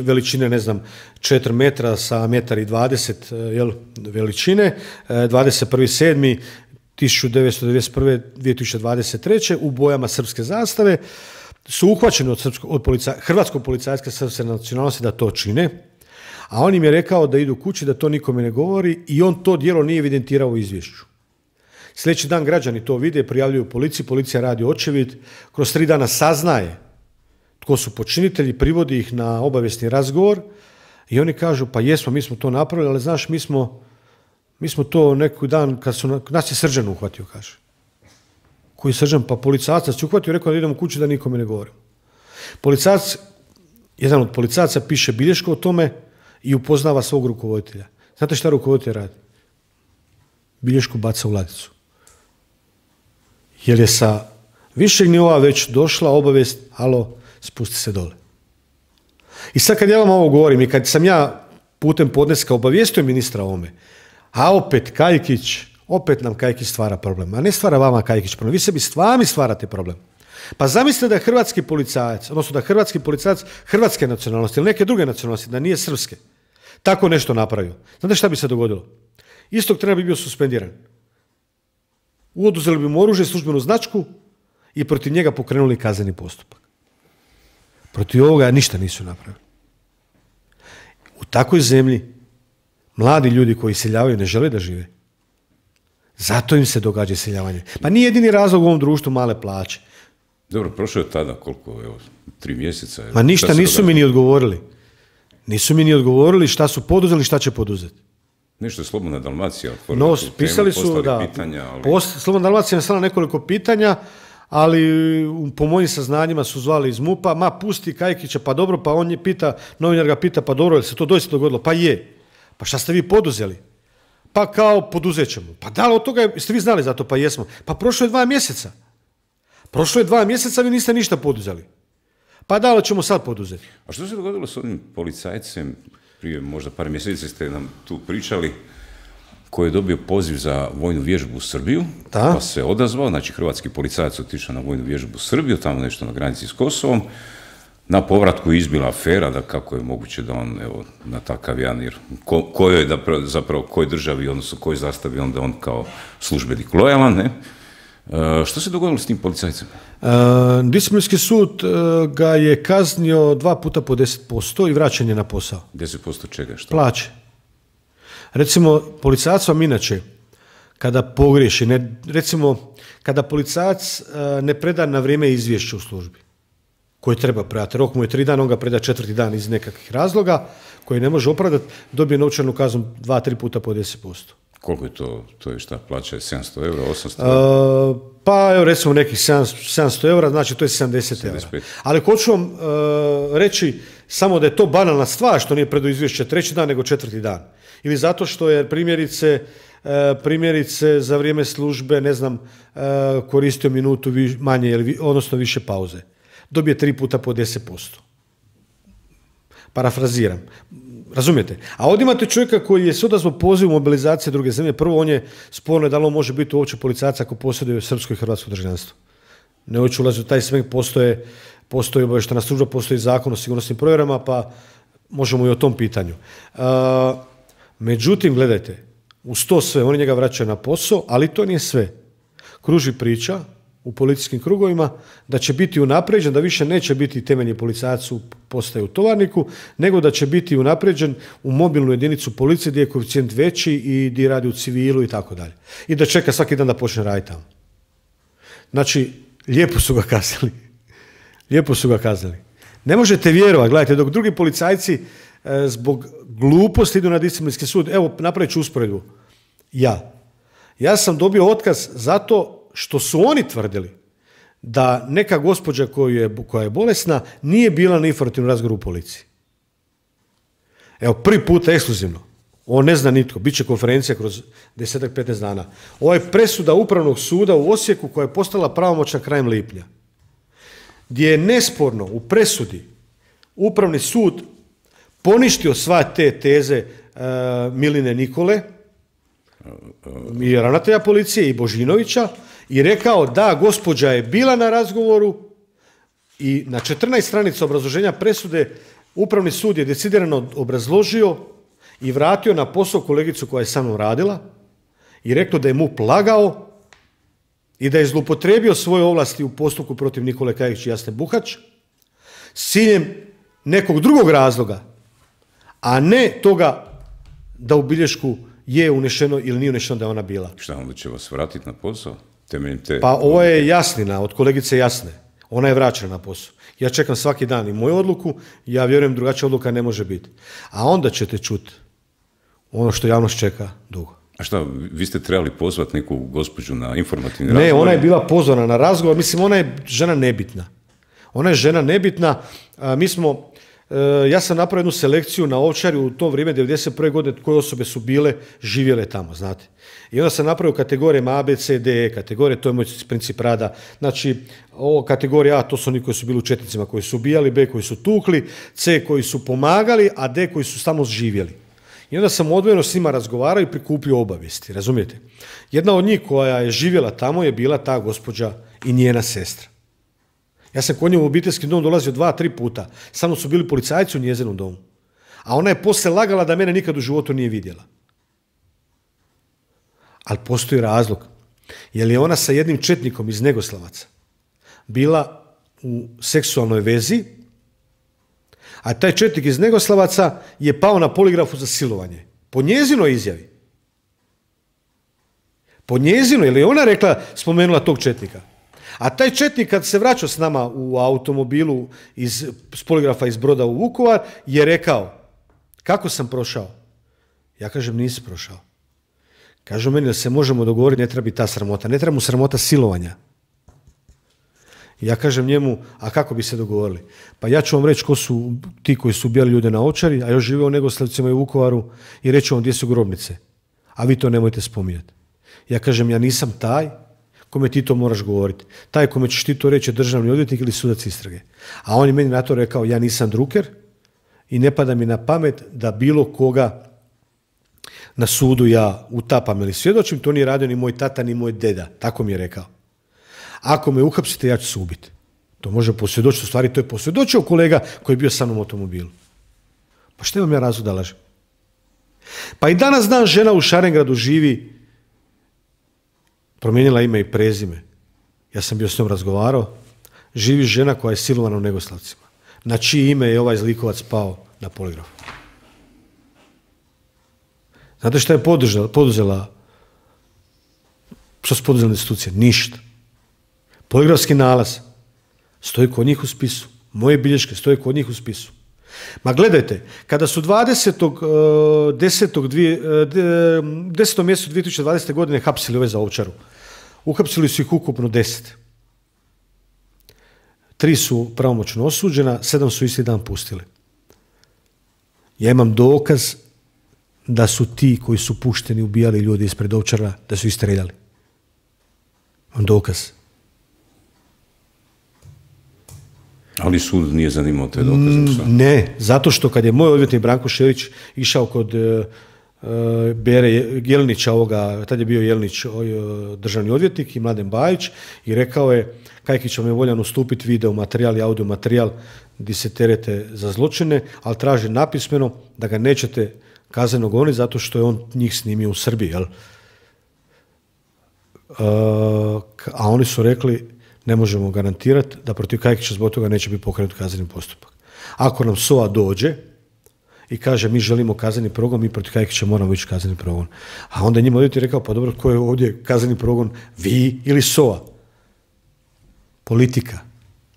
Speaker 2: veličine, ne znam, 4 metra sa metar i 20 veličine. veličine, 21.7. 1991. 2023. u bojama srpske zastave su uhvaćeni od, srpsko, od polica, hrvatskog policajska srpske nacionalnosti da to čine, a on im je rekao da idu kući, da to nikome ne govori i on to djelo nije evidentirao u izvješću. Sljedeći dan građani to vide, prijavljuju policiji, policija radi očevid, kroz tri dana saznaje tko su počinitelji, privodi ih na obavijesni razgovor i oni kažu pa jesmo, mi smo to napravili, ali znaš, mi smo mi smo to neki dan, kad su, nas je Srđan uhvatio, kaže. Koji je Srđan, pa policajac nas je uhvatio, rekao da idemo kući da nikome ne govorim. Policajac, jedan od policajaca piše bilješko o tome i upoznava svog rukovoditelja. Znate šta rukovoditelj radi? Bilješku baca u ladicu. Jer je sa višeg nivoa već došla obavijest, alo, spusti se dole. I sad kad ja vam ovo govorim i kad sam ja putem podneska obavijestio ministra ome, a opet Kajkić, opet nam Kajkić stvara problem. A ne stvara vama Kajkić problem. Vi sebi vami stvarate problem. Pa zamislite da je hrvatski policajac, odnosno da hrvatski policajac hrvatske nacionalnosti ili neke druge nacionalnosti, da nije srpske, tako nešto napravio. Znate šta bi se dogodilo? Istog trena bi bio suspendiran. Oduzeli bi mu oružje, službenu značku i protiv njega pokrenuli kazneni postupak. Protiv ovoga ništa nisu napravili. U takvoj zemlji Mladi ljudi koji iseljavaju ne žele da žive. Zato im se događa seljavanje. Pa nije jedini razlog u ovom društvu male plaće.
Speaker 1: Dobro, prošlo je tada koliko, evo, tri mjeseca. Ma ništa nisu mi
Speaker 2: ni odgovorili. Nisu mi ni odgovorili šta su poduzeli, šta će poduzeti.
Speaker 1: Nešto je Slobodna Dalmacija otvorila. No, pisali su, da.
Speaker 2: Slobodna Dalmacija je stala nekoliko pitanja, ali po mojim saznanjima su zvali iz MUPA, ma pusti Kajkića, pa dobro, pa on je pita, novinar ga pita, pa dobro, je se to doista dogodilo? Pa je. Pa šta ste vi poduzeli? Pa kao poduzećemo. Pa da li od toga ste vi znali za to? Pa jesmo. Pa prošlo je dva mjeseca. Prošlo je dva mjeseca, vi niste ništa poduzeli. Pa da li ćemo sad poduzeti?
Speaker 1: A što se dogodilo s onim policajcem, prije možda par mjeseci ste nam tu pričali, koji je dobio poziv za vojnu vježbu u Srbiju, pa se odazvao, znači hrvatski policajac otišao na vojnu vježbu u Srbiju, tamo nešto na granici s Kosovom, na povratku izbila afera, da kako je moguće da on evo, na takav jedan, jer kojoj, da, zapravo kojoj državi, odnosno kojoj zastavi onda on kao službenik lojalan, ne? E, što se dogodilo s tim policajcem?
Speaker 2: E, Disciplinski sud e, ga je kaznio dva puta po 10% i je na posao.
Speaker 1: 10% čega? Što? Plaće.
Speaker 2: Recimo, policajac vam inače, kada pogriješi, recimo, kada policajac e, ne preda na vrijeme izvješće u službi, koji treba predati. Rok mu je tri dana, on ga preda četvrti dan iz nekakvih razloga koji ne može opravdati, dobije novčanu kaznu dva, tri puta po 10%.
Speaker 1: Koliko je to, to je šta plaća, 700 eura, 800
Speaker 2: eura? pa evo recimo nekih 700, eura, znači to je 70 eura. Ali hoću vam e, reći samo da je to banalna stvar što nije predo izvješće treći dan nego četvrti dan. Ili zato što je primjerice e, primjerice za vrijeme službe, ne znam, e, koristio minutu manje, ili odnosno više pauze dobije tri puta po 10%. Parafraziram. Razumijete? A ovdje imate čovjeka koji je se odazvao pozivu mobilizacije druge zemlje. Prvo, on je sporno da li on može biti uopće policajac ako posjeduje srpsko i hrvatsko državljanstvo. Ne hoću ulaziti u taj smeg, postoje, postoji obavještena služba, postoji zakon o sigurnosnim provjerama, pa možemo i o tom pitanju. E, međutim, gledajte, uz to sve, oni njega vraćaju na posao, ali to nije sve. Kruži priča u policijskim krugovima, da će biti unapređen, da više neće biti temeljni policajac u postaju tovarniku, nego da će biti unapređen u mobilnu jedinicu policije gdje je koeficijent veći i gdje radi u civilu i tako dalje. I da čeka svaki dan da počne raditi tamo. Znači, lijepo su ga kaznili. lijepo su ga kaznili. Ne možete vjerovati, gledajte, dok drugi policajci e, zbog gluposti idu na disciplinski sud, evo, napravit ću usporedbu. Ja. Ja sam dobio otkaz zato što su oni tvrdili da neka gospođa je, koja je bolesna nije bila na informativnom razgovoru u policiji. Evo, prvi puta ekskluzivno. On ne zna nitko. Biće konferencija kroz 10-15 dana. Ovo je presuda Upravnog suda u Osijeku koja je postala pravomoćna krajem lipnja. Gdje je nesporno u presudi Upravni sud poništio sva te teze e, Miline Nikole i ravnatelja policije i Božinovića i rekao da gospođa je bila na razgovoru i na 14 stranica obrazloženja presude upravni sud je decidirano obrazložio i vratio na posao kolegicu koja je sa mnom radila i rekao da je mu plagao i da je zloupotrijebio svoje ovlasti u postupku protiv Nikole Kajić i Jasne Buhać s ciljem nekog drugog razloga, a ne toga da u bilješku je unešeno ili nije
Speaker 1: unešeno da je ona bila. Šta onda će vas vratiti na posao? Pa ovo
Speaker 2: je jasnina, od kolegice jasne. Ona je vraćena na posao. Ja čekam svaki dan i moju odluku, ja vjerujem drugačija odluka ne može biti. A onda ćete čuti ono što javnost čeka
Speaker 1: dugo. A šta, vi ste trebali pozvati neku gospođu na informativni razgovor? Ne, ona je
Speaker 2: bila pozvana na razgovor, mislim ona je žena nebitna. Ona je žena nebitna, mi smo E, ja sam napravio jednu selekciju na ovčari u to vrijeme 1991. godine koje osobe su bile živjele tamo, znate. I onda sam napravio kategorije A, B, C, D, e, kategorije, to je moj princip rada. Znači, ovo kategorija A, to su oni koji su bili u Četnicima, koji su ubijali, B koji su tukli, C koji su pomagali, a D koji su samo živjeli. I onda sam odvojeno s njima razgovarao i prikupio obavijesti, razumijete? Jedna od njih koja je živjela tamo je bila ta gospođa i njena sestra. Ja sam kod nje u obiteljski dom dolazio dva, tri puta. Samo su bili policajci u njezinom domu. A ona je posle lagala da mene nikad u životu nije vidjela. Ali postoji razlog. Je je ona sa jednim četnikom iz Negoslavaca bila u seksualnoj vezi, a taj četnik iz Negoslavaca je pao na poligrafu za silovanje. Po njezinoj izjavi. Po njezinoj, Jel je ona rekla, spomenula tog četnika. A taj četnik kad se vraćao s nama u automobilu iz s poligrafa iz Broda u Vukovar je rekao kako sam prošao? Ja kažem nisi prošao. Kažu meni da se možemo dogovoriti, ne treba bi ta sramota. Ne treba mu sramota silovanja. Ja kažem njemu, a kako bi se dogovorili? Pa ja ću vam reći ko su ti koji su ubijali ljude na očari, a još žive u Negoslavcima i u Vukovaru i reći ću vam gdje su grobnice. A vi to nemojte spominjati. Ja kažem, ja nisam taj, kome ti to moraš govoriti. Taj kome ćeš ti to reći je državni odvjetnik ili sudac istrage. A on je meni na to rekao, ja nisam druker i ne pada mi na pamet da bilo koga na sudu ja utapam ili svjedočim, to nije radio ni moj tata ni moj deda. Tako mi je rekao. Ako me uhapsite, ja ću se ubiti. To može posvjedočiti, u stvari to je posvjedočio kolega koji je bio sa mnom u automobilu. Pa što imam ja razlog da lažem? Pa i danas dan žena u Šarengradu živi Promijenila ime i prezime. Ja sam bio s njom razgovarao. Živi žena koja je silovana u Negoslavcima. Na čiji ime je ovaj zlikovac pao na poligraf. Znate što je poduzela? što su poduzela institucije? Ništa. Poligrafski nalaz stoji kod njih u spisu. Moje bilješke stoje kod njih u spisu. Ma gledajte, kada su 20. 10. 10. mjesecu 2020. godine hapsili ove za ovčaru, uhapsili su ih ukupno 10. Tri su pravomoćno osuđena, sedam su isti dan pustili. Ja imam dokaz da su ti koji su pušteni ubijali ljudi ispred ovčara, da su istreljali. Imam dokaz.
Speaker 1: Ali sud nije zanimao te dokaze?
Speaker 2: Mm, ne, zato što kad je moj odvjetnik Branko Šević išao kod e, e, Bere Jelnića ovoga, tad je bio Jelnić ovaj, e, državni odvjetnik i Mladen Bajić i rekao je Kajkić vam je voljan ustupiti video materijal i audio materijal gdje se terete za zločine, ali traži napismeno da ga nećete kazneno goni, zato što je on njih snimio u Srbiji. Jel? a oni su rekli ne možemo garantirati da protiv Kajkića zbog toga neće biti pokrenut kazneni postupak. Ako nam SOA dođe i kaže mi želimo kazneni progon, mi protiv Kajkića moramo ići kazneni progon. A onda njima odjeti rekao pa dobro ko je ovdje kazneni progon, vi ili SOA? Politika.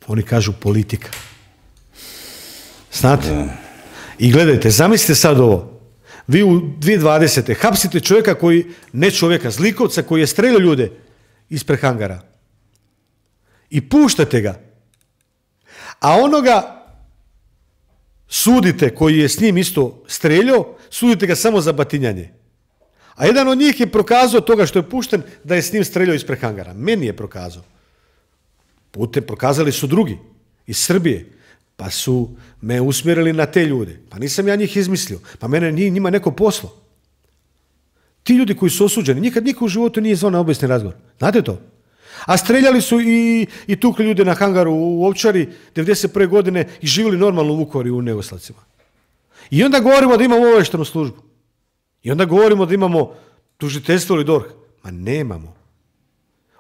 Speaker 2: Oni kažu politika. Znate? I gledajte, zamislite sad ovo. Vi u 2020. hapsite čovjeka koji, ne čovjeka, zlikovca koji je streljao ljude ispred hangara i puštate ga. A onoga sudite koji je s njim isto streljao, sudite ga samo za batinjanje. A jedan od njih je prokazao toga što je pušten da je s njim streljao ispred hangara. Meni je prokazao. Putem prokazali su drugi iz Srbije. Pa su me usmjerili na te ljude. Pa nisam ja njih izmislio. Pa mene njima neko poslo. Ti ljudi koji su osuđeni, nikad niko u životu nije zvao na obisni razgovor. Znate to? A streljali su i, i tukli ljude na hangaru u Ovčari 1991. godine i živjeli normalno u Vukovaru u Negoslacima. I onda govorimo da imamo oveštenu službu. I onda govorimo da imamo tužiteljstvo ili DORH. Ma nemamo.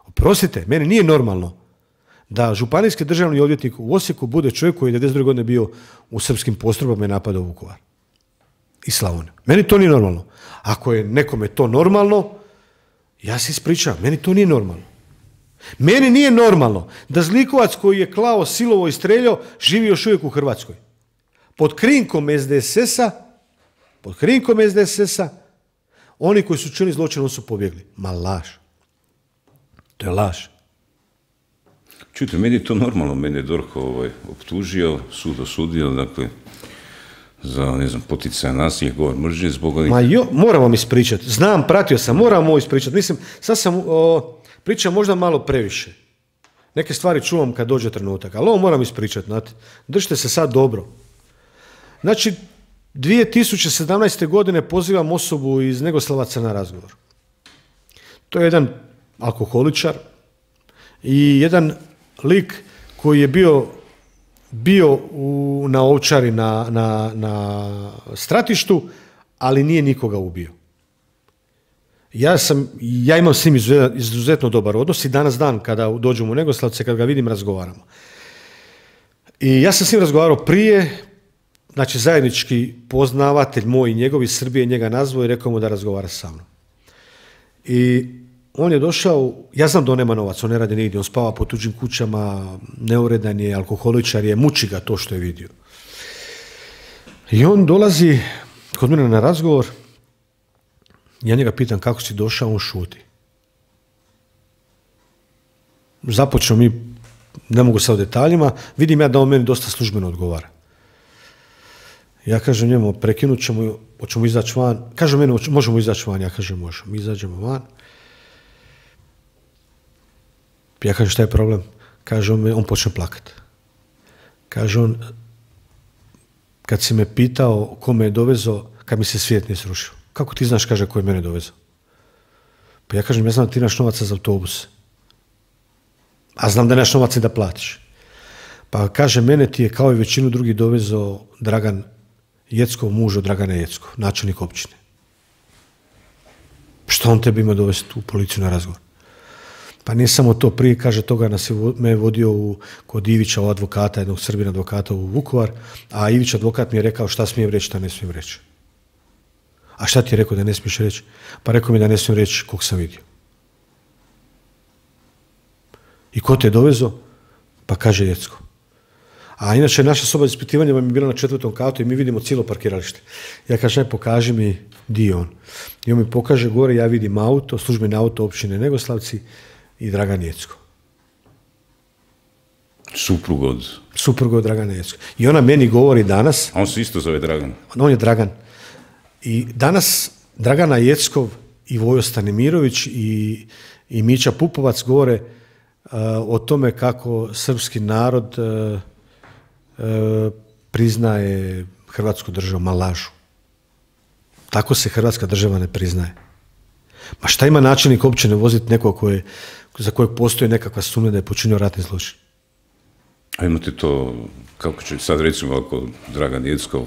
Speaker 2: Oprostite, meni nije normalno da županijski državni odvjetnik u Osijeku bude čovjek koji je 92. godine bio u srpskim postrobama i napadao Vukovar. I Slavoniju. Meni to nije normalno. Ako je nekome to normalno, ja se ispričavam. Meni to nije normalno. Meni nije normalno da zlikovac koji je klao, silovo i streljao živi još uvijek u Hrvatskoj. Pod krinkom SDSS-a, pod krinkom SDSS-a, oni koji su činili zločin, su
Speaker 1: pobjegli. Ma laž. To je laž. Čujte, meni je to normalno, Mene je DORH ovaj, optužio, sud osudio, dakle, za, ne znam, poticaj nasilja govor mržnje, zbog Ma jo,
Speaker 2: moram vam ispričati, znam, pratio sam, moram ovo ispričati, mislim, sad sam, o, Pričam možda malo previše. Neke stvari čuvam kad dođe trenutak, ali ovo moram ispričati, znate. Držite se sad dobro. Znači, 2017. godine pozivam osobu iz Negoslavaca na razgovor. To je jedan alkoholičar i jedan lik koji je bio bio u, na ovčari na, na, na stratištu, ali nije nikoga ubio ja sam, ja imam s njim izuzetno dobar odnos i danas dan kada dođem u Negoslavce, kad ga vidim, razgovaramo. I ja sam s njim razgovarao prije, znači zajednički poznavatelj moj i njegov iz Srbije njega nazvao i rekao mu da razgovara sa mnom. I on je došao, ja znam da on nema novac, on ne radi nigdje, on spava po tuđim kućama, neuredan je, alkoholičar je, muči ga to što je vidio. I on dolazi kod mene na razgovor, ja njega pitam kako si došao, on šuti. Započeo mi, ne mogu sad o detaljima, vidim ja da on meni dosta službeno odgovara. Ja kažem njemu, prekinut ćemo, hoćemo izaći van. Kaže meni, možemo izaći van, ja kažem možemo. Mi izađemo van. Ja kažem šta je problem? Kaže on, on počne plakati. Kaže on, kad si me pitao kome je dovezo, kad mi se svijet nije srušio. Kako ti znaš, kaže, ko je mene dovezao? Pa ja kažem, ja znam da ti naš novaca za autobus. A znam da naš novaca i da platiš. Pa kaže, mene ti je kao i većinu drugih dovezao Dragan Jecko, muž od Dragana Jecko, načelnik općine. Što on tebi ima dovesti u policiju na razgovor? Pa nije samo to, prije kaže toga nas je me vodio u, kod Ivića, advokata, jednog srbina advokata u Vukovar, a Ivić advokat mi je rekao šta smijem reći, šta ne smijem reći. A šta ti je rekao da ne smiješ reći? Pa rekao mi da ne smijem reći kog sam vidio. I ko te je dovezo? Pa kaže Jecko. A inače, naša soba za ispitivanje vam je bila na četvrtom katu i mi vidimo cijelo parkiralište. Ja kažem, pokaži mi di on. I on mi pokaže gore, ja vidim auto, službeni auto općine Negoslavci i Dragan Jecko.
Speaker 1: Suprug od...
Speaker 2: Suprug od Dragana Jecko.
Speaker 1: I ona meni govori danas... A on se isto zove Dragan.
Speaker 2: On je Dragan. I danas Dragana Jeckov i Vojo Stanimirović i, i Mića Pupovac govore e, o tome kako srpski narod e, e, priznaje Hrvatsku državu, malažu. Tako se Hrvatska država ne priznaje. Ma šta ima načelnik općine voziti nekog koje, za kojeg postoji nekakva sumnja da je počinio ratni zločin?
Speaker 1: A imate to, kako će sad recimo ako Dragan Jeckov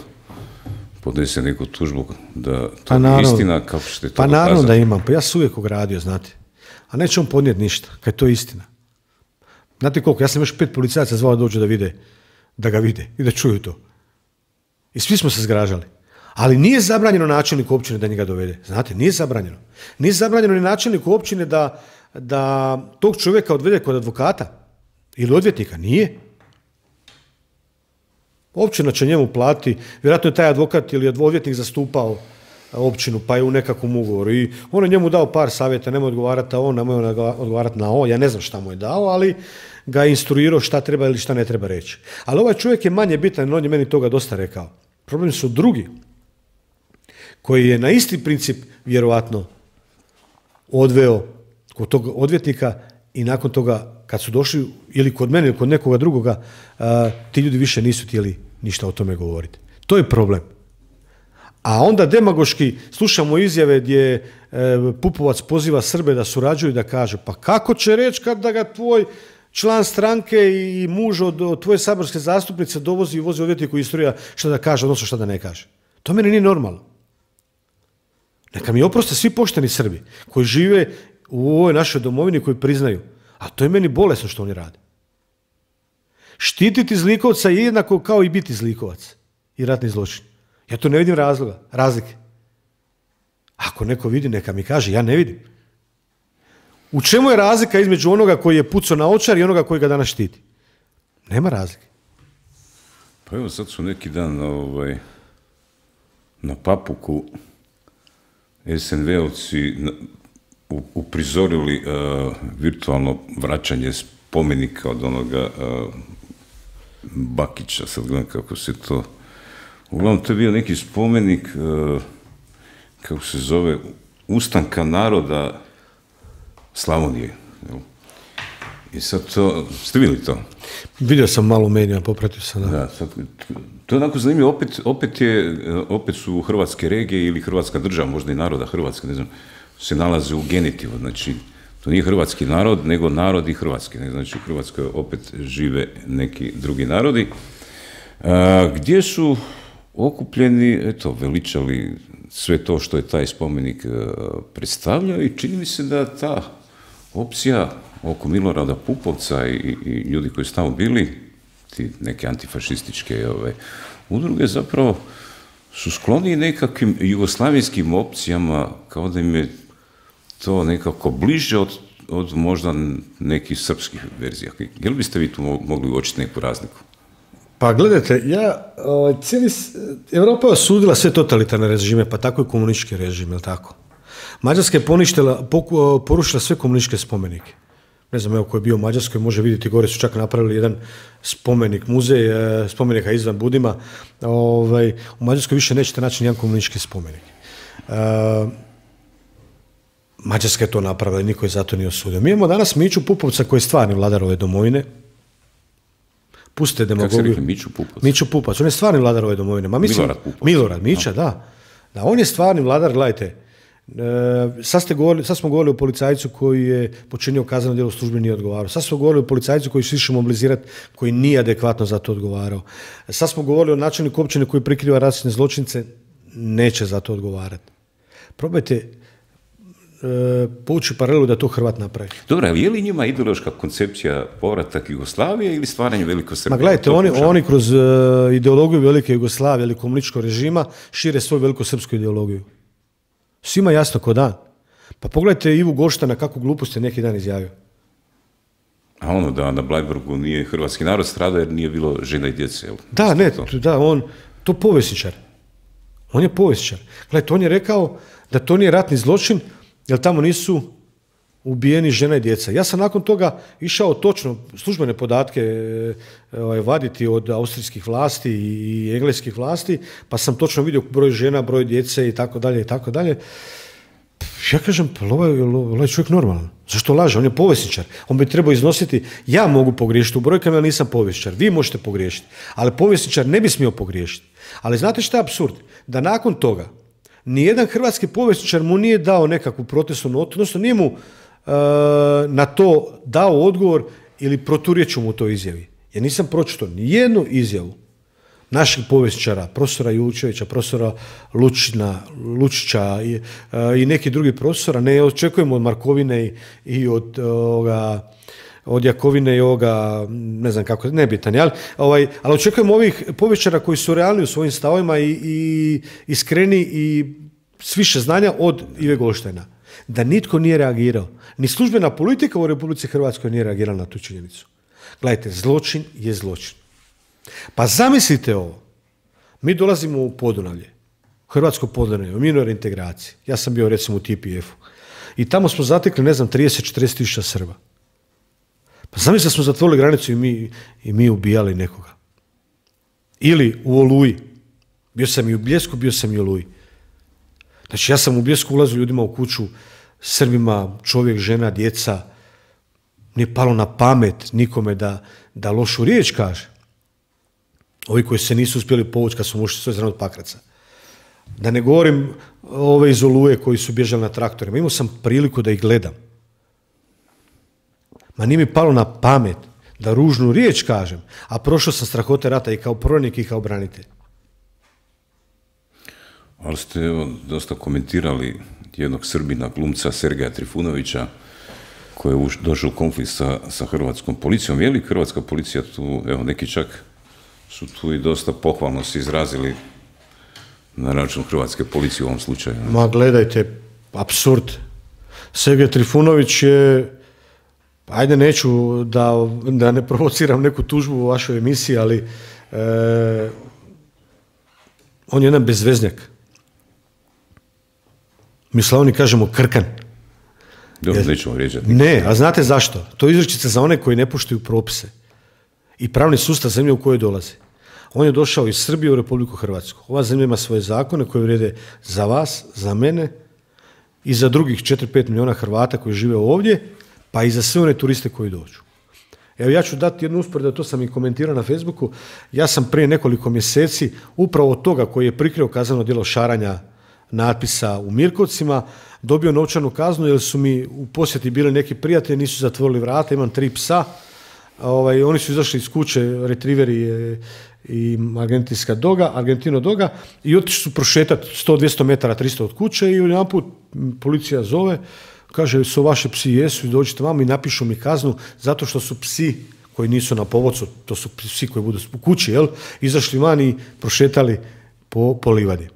Speaker 1: podnese neku tužbu da to pa naravno, je istina, kako ste to Pa naravno da imam,
Speaker 2: pa ja sam uvijek ogradio, znate. A neće on podnijeti ništa, kad to je istina. Znate koliko, ja sam još pet policajaca zvao dođu da vide, da ga vide i da čuju to. I svi smo se zgražali. Ali nije zabranjeno načelniku općine da njega dovede. Znate, nije zabranjeno. Nije zabranjeno ni načelniku općine da, da tog čovjeka odvede kod advokata ili odvjetnika. Nije općina će njemu plati, vjerojatno je taj advokat ili odvjetnik zastupao e, općinu, pa je u nekakvom ugovoru. I on je njemu dao par savjeta, nemoj odgovarati na on, nemoj odgovarati na ovo, ja ne znam šta mu je dao, ali ga je instruirao šta treba ili šta ne treba reći. Ali ovaj čovjek je manje bitan, on je meni toga dosta rekao. Problem su drugi, koji je na isti princip vjerojatno odveo kod tog odvjetnika i nakon toga kad su došli ili kod mene ili kod nekoga drugoga, ti ljudi više nisu htjeli ništa o tome govoriti. To je problem. A onda demagoški slušamo izjave gdje e, Pupovac poziva Srbe da surađuju i da kaže pa kako će reći kad da ga tvoj član stranke i muž od, tvoje saborske zastupnice dovozi i vozi odvjetniku istorija šta da kaže, odnosno šta da ne kaže. To meni nije normalno. Neka mi oproste svi pošteni Srbi koji žive u ovoj našoj domovini koji priznaju. A to je meni bolesno što oni rade. Štititi zlikovca je jednako kao i biti zlikovac i ratni zločin. Ja to ne vidim razloga, razlike. Ako neko vidi, neka mi kaže, ja ne vidim. U čemu je razlika između onoga koji je pucao na očar i onoga koji ga danas štiti?
Speaker 1: Nema razlike. Pa evo sad su neki dan ovaj, na Papuku SNV-ovci uprizorili e, virtualno vraćanje spomenika od onoga e, Bakića, sad gledam kako se to... Uglavnom, to je bio neki spomenik, e, kako se zove, ustanka naroda Slavonije. I sad to, ste vidjeli to?
Speaker 2: Vidio sam malo menija popratio sam. Da,
Speaker 1: to je onako zanimljivo, opet, opet, je, opet su hrvatske regije ili hrvatska država, možda i naroda Hrvatske, ne znam, se nalaze u genitivu, znači to nije hrvatski narod, nego narod i hrvatski, znači u Hrvatskoj opet žive neki drugi narodi, e, gdje su okupljeni, eto, veličali sve to što je taj spomenik e, predstavljao i čini mi se da ta opcija oko Milorada Pupovca i, i ljudi koji su tamo bili, ti neke antifašističke ove, udruge, zapravo su skloni nekakvim jugoslavijskim opcijama, kao da im je to nekako bliže od, od možda nekih srpskih verzija. Je li biste vi tu mogli uočiti neku razliku?
Speaker 2: Pa gledajte, ja, ovaj, cijeli, Europa je osudila sve totalitarne režime, pa tako i komunistički režim, je tako? Mađarska je poništila, poku, porušila sve komunističke spomenike. Ne znam, evo, ko je bio u Mađarskoj, može vidjeti, gore su čak napravili jedan spomenik, muzej spomenika izvan Budima. Ovaj, u Mađarskoj više nećete naći nijedan komunistički spomenik. E, Mađarska je to napravila, niko je zato nije osudio. Mi imamo danas Miću Pupovca koji je stvarni vladar ove domovine. Pustite demagogiju. Kako Miću Pupovac? on je stvarni vladar ove domovine. Ma, mislim, Milorad Mića, da. da. On je stvarni vladar, gledajte, E, sad, smo govorili o policajcu koji je počinio kazneno djelo službe nije odgovarao. Sad smo govorili o policajcu koji se išao mobilizirati, koji nije adekvatno za to odgovarao. Sad smo govorili o načelniku općine koji prikriva rasične zločince, neće za to odgovarati. Probajte E, povući paralelu da to Hrvat napravi.
Speaker 1: Dobro, je li njima ideološka koncepcija povratak Jugoslavije ili stvaranje veliko Srbije? Ma gledajte, oni, oni
Speaker 2: kroz e, ideologiju velike Jugoslavije ili komunističkog režima šire svoju veliko srpsku ideologiju. Svima jasno ko dan. Pa pogledajte Ivu Goštana kako je neki dan izjavio.
Speaker 1: A ono da na Blajburgu nije hrvatski narod stradao jer nije bilo žena i djece.
Speaker 2: Da, ne, to? da, on, to povjesničar. On je povjesničar. Gledajte, on je rekao da to nije ratni zločin, jer tamo nisu ubijeni žene i djeca. Ja sam nakon toga išao točno službene podatke e, ovaj, vaditi od austrijskih vlasti i engleskih vlasti, pa sam točno vidio broj žena, broj djece i tako dalje i tako dalje. Ja kažem, pa ovaj, ovaj, čovjek normalan. Zašto laže? On je povjesničar. On bi trebao iznositi, ja mogu pogriješiti u brojkama, ja nisam povjesničar. Vi možete pogriješiti. Ali povjesničar ne bi smio pogriješiti. Ali znate što je absurd? Da nakon toga, nijedan hrvatski povjesničar mu nije dao nekakvu protestnu notu, odnosno nije mu e, na to dao odgovor ili proturjeću mu to izjavi. Ja nisam pročito jednu izjavu naših povjesničara, profesora Jučevića, profesora Lučina, Lučića i, nekih i neki drugi profesora. Ne očekujemo od Markovine i, i od e, ovoga od Jakovine i ovoga, ne znam kako, nebitan, jel? Ovaj, ali očekujem ovih povećara koji su realni u svojim stavovima i, i iskreni i s više znanja od Ive Golštajna. Da nitko nije reagirao. Ni službena politika u Republici Hrvatskoj nije reagirala na tu činjenicu. Gledajte, zločin je zločin. Pa zamislite ovo. Mi dolazimo u Podunavlje. Hrvatsko Podunavlje, u minor integraciji. Ja sam bio recimo u TPF-u. I tamo smo zatekli, ne znam, 30-40 tisuća Srba. Pa sami se smo zatvorili granicu i mi, i mi ubijali nekoga. Ili u Oluji. Bio sam i u Bljesku, bio sam i u Oluji. Znači ja sam u Bljesku ulazio ljudima u kuću, Srbima, čovjek, žena, djeca. Nije palo na pamet nikome da, da lošu riječ kaže. Ovi koji se nisu uspjeli povući kad su mušli sve strane od pakraca. Da ne govorim ove iz Oluje koji su bježali na traktorima. Imao sam priliku da ih gledam. Ma nije mi palo na pamet da ružnu riječ kažem, a prošao sam strahote rata i kao pronik i kao branitelj.
Speaker 1: Ali ste evo, dosta komentirali jednog Srbina glumca Sergeja Trifunovića koji je došao u konflikt sa, sa hrvatskom policijom. Je li hrvatska policija tu, evo neki čak su tu i dosta pohvalno se izrazili na račun hrvatske policije u ovom slučaju?
Speaker 2: Ma gledajte, absurd. Sergej Trifunović je ajde neću da, da ne provociram neku tužbu u vašoj emisiji, ali e, on je jedan bezveznjak. Mi slavni kažemo krkan.
Speaker 1: Dobro, nećemo vrijeđati.
Speaker 2: Ne, a znate zašto? To je za one koji ne poštuju propise i pravni sustav zemlje u kojoj dolazi. On je došao iz Srbije u Republiku Hrvatsku. Ova zemlja ima svoje zakone koje vrijede za vas, za mene i za drugih 4-5 milijuna Hrvata koji žive ovdje pa i za sve one turiste koji dođu. Evo ja ću dati jednu usporedbu, to sam i komentirao na Facebooku. Ja sam prije nekoliko mjeseci upravo toga koji je prikrio kazano djelo šaranja natpisa u Mirkovcima, dobio novčanu kaznu jer su mi u posjeti bili neki prijatelji, nisu zatvorili vrata, imam tri psa. Ovaj, oni su izašli iz kuće, retriveri eh, i argentinska doga, argentino doga i otišli su prošetati 100-200 metara, 300 od kuće i jedan put policija zove, Kaže, su vaše psi jesu i dođite vam i napišu mi kaznu zato što su psi koji nisu na povodcu, to su psi koji budu u kući, jel? Izašli van i prošetali po, po livadi.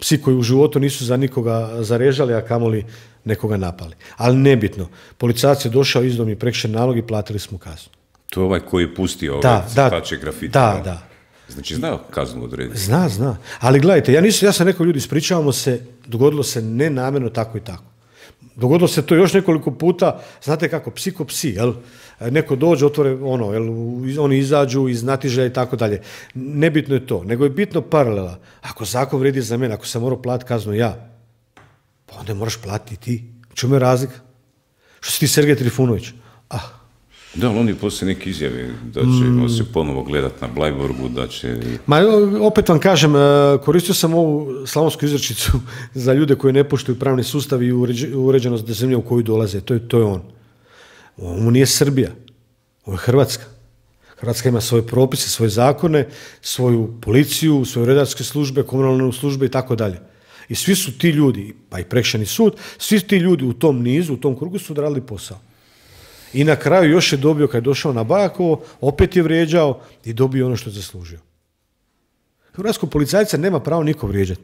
Speaker 2: Psi koji u životu nisu za nikoga zarežali, a kamoli nekoga napali. Ali nebitno, policajac je došao, izdao mi prekšen nalog i platili smo kaznu.
Speaker 1: To je ovaj koji je pustio ovaj da, da, Da, da. Znači zna kaznu odrediti?
Speaker 2: Zna, zna. Ali gledajte, ja, nisam, ja sam rekao ljudi, ispričavamo se, dogodilo se nenamjerno tako i tako. Dogodilo se to još nekoliko puta, znate kako, psikopsi psi, jel? Neko dođe, otvore ono, jel? Oni izađu iz natiža i tako dalje. Nebitno je to, nego je bitno paralela. Ako zakon vredi za mene, ako sam morao platiti kaznu ja, pa onda moraš platiti ti. U je razlika? Što si ti Sergej Trifunović? Ah,
Speaker 1: da, ali on je poslije neke izjave da će, mm. se ponovo gledati na Blajborgu, da će...
Speaker 2: Ma opet vam kažem, e, koristio sam ovu slavonsku izračicu za ljude koji ne poštuju pravni sustav i uređenost zemlje u koju dolaze. To je, to je on. On nije Srbija. On je Hrvatska. Hrvatska ima svoje propise, svoje zakone, svoju policiju, svoje redarske službe, komunalne službe i tako dalje. I svi su ti ljudi, pa i prekšeni sud, svi ti ljudi u tom nizu, u tom krugu su odradili posao. I na kraju još je dobio, kad je došao na Bajakovo, opet je vrijeđao i dobio ono što je zaslužio. Hrvatskog policajca nema pravo niko vrijeđati.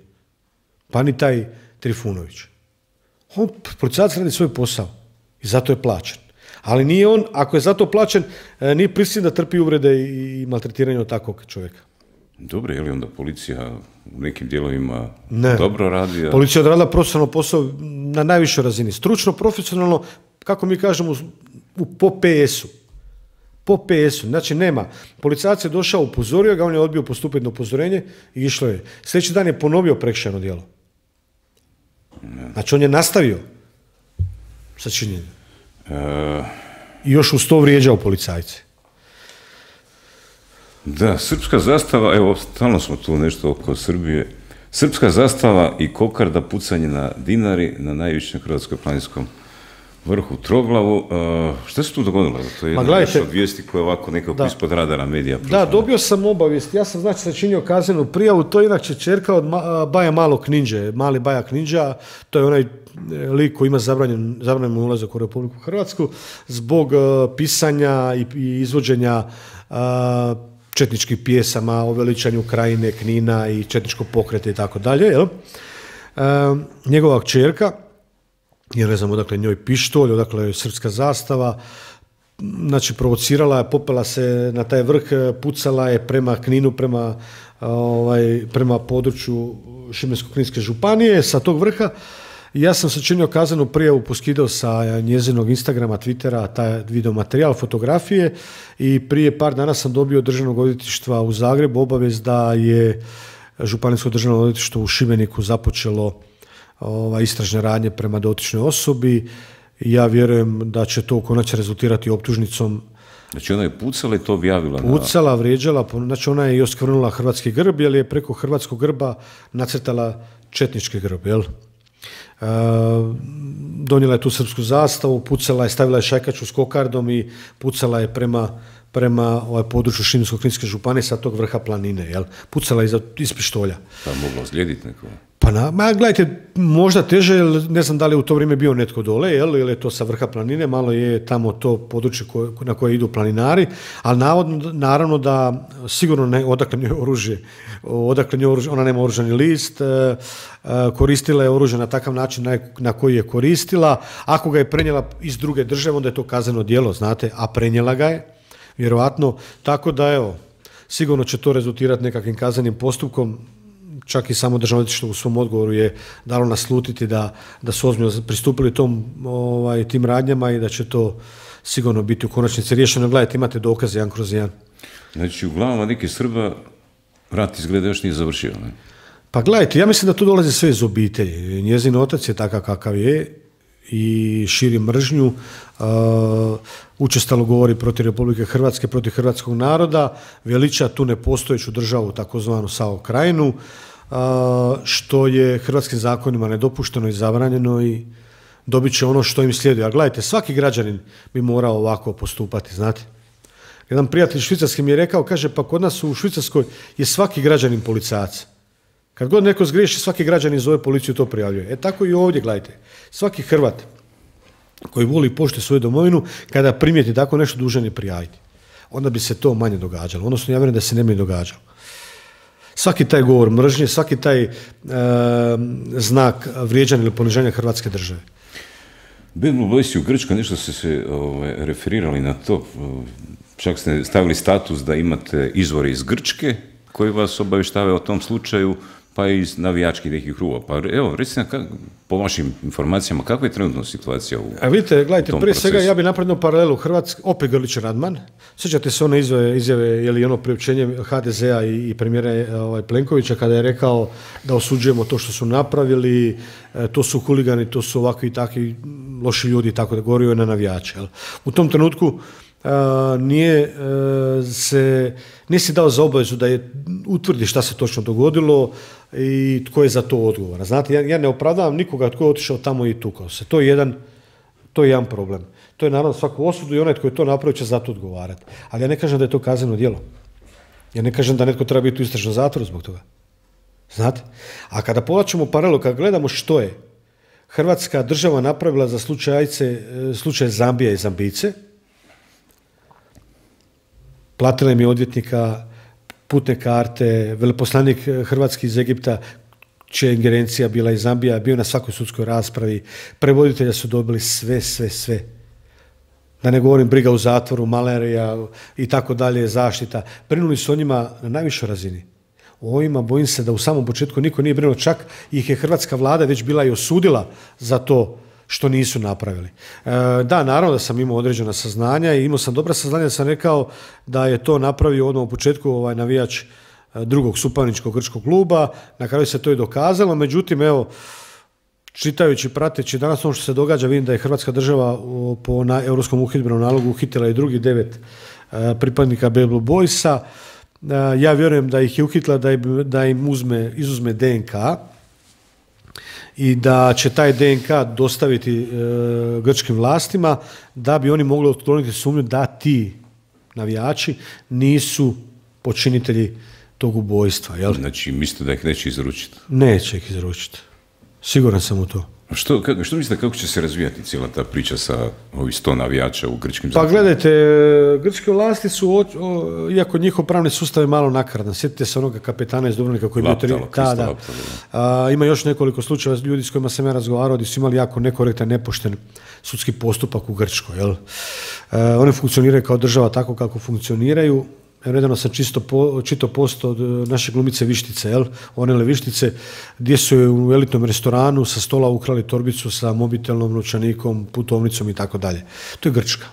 Speaker 2: Pa ni taj Trifunović. On, policajac radi svoj posao i zato je plaćen. Ali nije on, ako je zato plaćen, e, nije prisiljen da trpi uvrede i maltretiranje od takvog čovjeka.
Speaker 1: Dobro, je li onda policija u nekim dijelovima ne. dobro radi? A... Policija je odradila profesionalno
Speaker 2: posao na najvišoj razini. Stručno, profesionalno, kako mi kažemo, u, po PS-u. Po PS-u, znači nema. Policajac je došao, upozorio ga, on je odbio postupiti na upozorenje i išlo je. Sljedeći dan je ponovio prekšeno djelo. Znači on je nastavio sa činjenjem. I još uz to vrijeđao policajce.
Speaker 1: Da, srpska zastava, evo, stalno smo tu nešto oko Srbije. Srpska zastava i kokarda pucanje na dinari na najvišem hrvatskoj planinskom vrhu Troglavu. E, šta se tu dogodilo? To je jedna gledajte, vijesti koja je ovako nekako ispod radara medija.
Speaker 2: Da, dobio sam obavijest. Ja sam znači sačinio kaznenu prijavu. To je inače čerka od ma, Baja Malog Ninđe. Mali Baja Ninđa. To je onaj e, lik koji ima zabranjen, zabranjen ulazak u Republiku Hrvatsku zbog e, pisanja i, izvođenja uh, četničkih pjesama o veličanju Krajine, Knina i četničkog pokreta i tako dalje. Njegova čerka jer ne znam odakle njoj pištolj, odakle je srpska zastava, znači provocirala je, popela se na taj vrh, pucala je prema Kninu, prema, ovaj, prema području Šimensko-Kninske županije sa tog vrha. Ja sam činio kazanu prijavu, poskidao sa njezinog Instagrama, Twittera, taj video materijal, fotografije i prije par dana sam dobio od državnog odvjetništva u Zagrebu obavez da je Županijsko državno odvjetništvo u Šimeniku započelo ova, istražne radnje prema dotičnoj osobi. Ja vjerujem da će to konačno rezultirati optužnicom
Speaker 1: Znači ona je pucala i to objavila? Pucala,
Speaker 2: vrijeđala, znači ona je i oskvrnula hrvatski grb, jer je preko hrvatskog grba nacrtala četnički grb, jel? E, donijela je tu srpsku zastavu, pucala je, stavila je šajkaču s kokardom i pucala je prema, prema ovaj, području šimsko županije sa tog vrha planine, jel? Pucala je iz, iz pištolja.
Speaker 1: Da, pa mogla ozlijediti nekoga.
Speaker 2: Pa na, ma gledajte, možda teže, ne znam da li je u to vrijeme bio netko dole, jel, ili je to sa vrha planine, malo je tamo to područje na koje idu planinari, ali navodno, naravno da sigurno ne, odakle nje oružje, odakle oružje, ona nema oružani list, e, e, koristila je oružje na takav način na, na koji je koristila, ako ga je prenijela iz druge države, onda je to kazneno djelo, znate, a prenijela ga je, vjerojatno, tako da evo, sigurno će to rezultirati nekakvim kaznenim postupkom, čak i samo državno odvjetništvo u svom odgovoru je dalo naslutiti da, da su ozbiljno pristupili tom, ovaj, tim radnjama i da će to sigurno biti u konačnici riješeno. Gledajte, imate dokaze jedan kroz jedan.
Speaker 1: Znači, u glavama neke Srba rat izgleda još nije završio, ne?
Speaker 2: Pa gledajte, ja mislim da tu dolazi sve iz obitelji. Njezin otac je takav kakav je, i širi mržnju, e, učestalo govori protiv Republike Hrvatske, protiv hrvatskog naroda, veliča tu nepostojeću državu, takozvanu Sao Krajinu, e, što je hrvatskim zakonima nedopušteno i zabranjeno i dobit će ono što im slijedi. A gledajte, svaki građanin bi morao ovako postupati, znate. Jedan prijatelj švicarski mi je rekao, kaže, pa kod nas u Švicarskoj je svaki građanin policajac. Kad god neko zgriješi, svaki građanin zove policiju to prijavljuje. E tako i ovdje, gledajte. Svaki Hrvat koji voli pošte svoju domovinu, kada primijeti tako nešto dužan je prijaviti. Onda bi se to manje događalo. Odnosno, ja vjerujem da se ne bi događalo. Svaki taj govor mržnje, svaki taj e, znak vrijeđanja ili poniženja Hrvatske države.
Speaker 1: u Bojsi u Grčkoj, nešto ste se ovaj, referirali na to, čak ste stavili status da imate izvore iz Grčke koji vas obavještavaju o tom slučaju, pa i iz navijačkih nekih kruva. Pa evo, recite nam, po vašim informacijama, kakva je trenutno situacija u
Speaker 2: A vidite, gledajte, prije svega ja bi napravio paralelu Hrvatske, opet Grlić Radman. Sjećate se one izjave, izjave je li ono priopćenje HDZ-a i, i premijera ovaj, Plenkovića kada je rekao da osuđujemo to što su napravili, e, to su huligani, to su ovakvi i takvi loši ljudi, tako da govorio je na navijače. U tom trenutku E, nije se, nisi dao za obavezu da je utvrdi šta se točno dogodilo i tko je za to odgovoran. Znate, ja, ja ne opravdavam nikoga tko je otišao tamo i tukao se. To je jedan, to je jedan problem. To je naravno svaku osudu i onaj tko je to napravio će za to odgovarati. Ali ja ne kažem da je to kazneno djelo. Ja ne kažem da netko treba biti u istražnom zatvoru zbog toga. Znate? A kada povlačimo paralelu, kada gledamo što je Hrvatska država napravila za slučajce, e, slučaj Zambija i Zambice, Platila mi je odvjetnika, putne karte, veleposlanik eh, Hrvatski iz Egipta, čija je ingerencija bila iz Zambija, bio na svakoj sudskoj raspravi, prevoditelja su dobili sve, sve, sve. Da ne govorim briga u zatvoru, malerija i tako dalje, zaštita. Brinuli su o njima na najvišoj razini. O ovima bojim se da u samom početku niko nije brinuo, čak ih je hrvatska vlada već bila i osudila za to što nisu napravili. E, da, naravno da sam imao određena saznanja i imao sam dobra saznanja da sam rekao da je to napravio odmah ono u početku ovaj navijač e, drugog supaničkog grčkog kluba, na kraju se to i dokazalo, međutim evo čitajući, prateći danas ono što se događa, vidim da je Hrvatska država po na Europskom uhidbenom nalogu uhitila i drugi devet e, pripadnika Blue Boysa. Ja vjerujem da ih je uhitila da im uzme, izuzme DNK, i da će taj DNK dostaviti e, grčkim vlastima da bi oni mogli otkloniti sumnju da ti navijači nisu počinitelji tog ubojstva. Jel?
Speaker 1: Znači, mislite da ih neće izručiti?
Speaker 2: Neće ih izručiti. Siguran sam u to.
Speaker 1: Što, kako, što mislite kako će se razvijati cijela ta priča sa ovih sto navijača u grčkim Pa
Speaker 2: gledajte, grčke vlasti su, iako njihov pravni sustav je malo nakradan, sjetite se onoga kapetana iz Dubrovnika koji je bio tada. A, ima još nekoliko slučajeva ljudi s kojima sam ja razgovarao gdje su imali jako nekorektan, nepošten sudski postupak u Grčkoj. Jel? E, one funkcioniraju kao država tako kako funkcioniraju, Redano sam čisto po, čito posto od e, naše glumice Vištice, jel? Onele Vištice, gdje su u elitnom restoranu sa stola ukrali torbicu sa mobitelnom novčanikom, putovnicom i tako dalje. To je Grčka.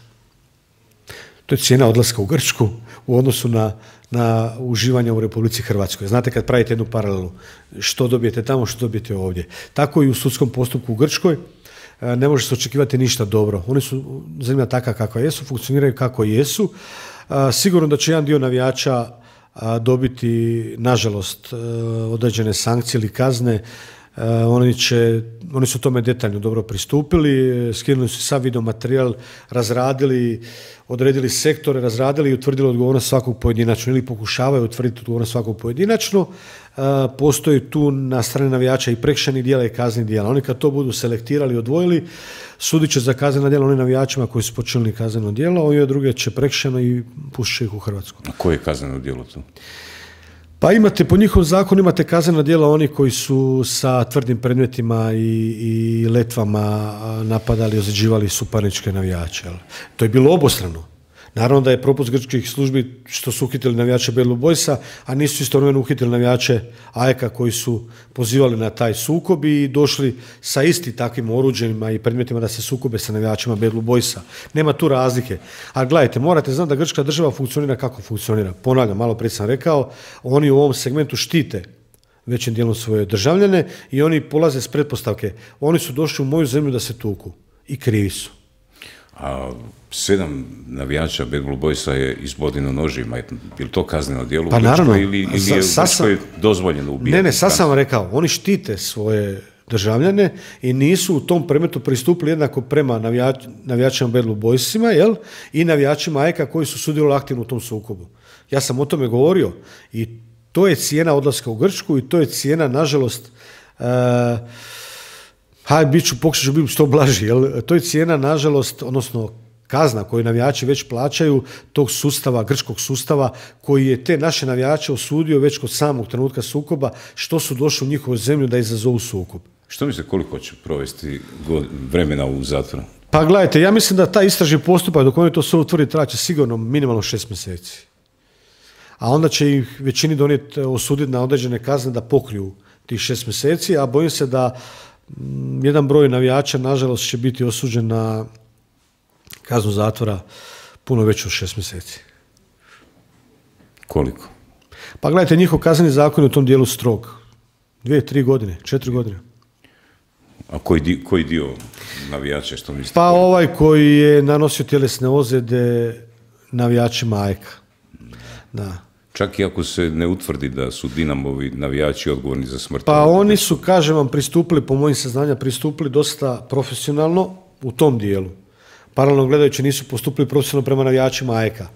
Speaker 2: To je cijena odlaska u Grčku u odnosu na, na uživanje u Republici Hrvatskoj. Znate kad pravite jednu paralelu, što dobijete tamo, što dobijete ovdje. Tako i u sudskom postupku u Grčkoj, e, ne može se očekivati ništa dobro. Oni su zemlja takva kakva jesu, funkcioniraju kako jesu, Sigurno da će jedan dio navijača dobiti, nažalost, e, određene sankcije ili kazne. E, oni, će, oni su tome detaljno dobro pristupili, e, skinuli su sav materijal razradili, odredili sektore, razradili i utvrdili odgovornost svakog pojedinačno ili pokušavaju utvrditi odgovornost svakog pojedinačno E, postoji tu na strani navijača i prekšenih dijela i kazni dijela. Oni kad to budu selektirali i odvojili, sudit će za kaznena djela onim navijačima koji su počinili kazneno djelo, ovi druge će prekšeno i će ih u Hrvatsku.
Speaker 1: A koje je kazneno djelo tu?
Speaker 2: Pa imate, po njihovom zakonu imate kaznena djela oni koji su sa tvrdim predmetima i, i letvama napadali, ozređivali suparničke navijače. To je bilo obostrano. Naravno da je propust grčkih službi što su uhitili navijače Belu Bojsa, a nisu istovremeno uhitili navijače Ajeka koji su pozivali na taj sukob i došli sa isti takvim oruđenima i predmetima da se sukobe sa navijačima Bedlu Bojsa. Nema tu razlike. A gledajte, morate znati da grčka država funkcionira kako funkcionira. Ponavljam, malo prije sam rekao, oni u ovom segmentu štite većim dijelom svoje državljane i oni polaze s pretpostavke. Oni su došli u moju zemlju da se tuku i krivi su
Speaker 1: a sedam navijača Bad Blue Boysa je izbodino nožima. Je li to kazneno djelo? Pa naravno. Ili, je, je dozvoljeno ubijati? Ne, ne, sad sam vam
Speaker 2: rekao, oni štite svoje državljane i nisu u tom predmetu pristupili jednako prema navijačima Bad Blue jel? i navijačima Ajka koji su sudjelovali aktivno u tom sukobu. Ja sam o tome govorio i to je cijena odlaska u Grčku i to je cijena, nažalost, e, haj, bit ću, pokušat ću biti što blaži, jer to je cijena, nažalost, odnosno kazna koju navijači već plaćaju tog sustava, grčkog sustava koji je te naše navijače osudio već kod samog trenutka sukoba što su došli u njihovu zemlju da
Speaker 1: izazovu sukob. Što mislite koliko će provesti vremena u zatvoru?
Speaker 2: Pa gledajte, ja mislim da taj istražni postupak dok oni to sve utvrdi traće sigurno minimalno šest mjeseci. A onda će ih većini donijeti osuditi na određene kazne da pokriju tih šest mjeseci, a bojim se da Mm, jedan broj navijača nažalost će biti osuđen na kaznu zatvora puno veću od šest mjeseci. Koliko? Pa gledajte, njihov kazneni zakon je u tom dijelu strog. Dvije, tri godine, četiri godine.
Speaker 1: A koji, koji dio navijača što mislite? Pa ovaj
Speaker 2: koji je nanosio tjelesne ozljede navijačima Ajka. E da.
Speaker 1: Čak i ako se ne utvrdi da su Dinamovi navijači odgovorni za smrt. Pa oni
Speaker 2: su, kažem vam, pristupili, po mojim saznanja, pristupili dosta profesionalno u tom dijelu. Paralelno gledajući nisu postupili profesionalno prema navijačima AEK-a.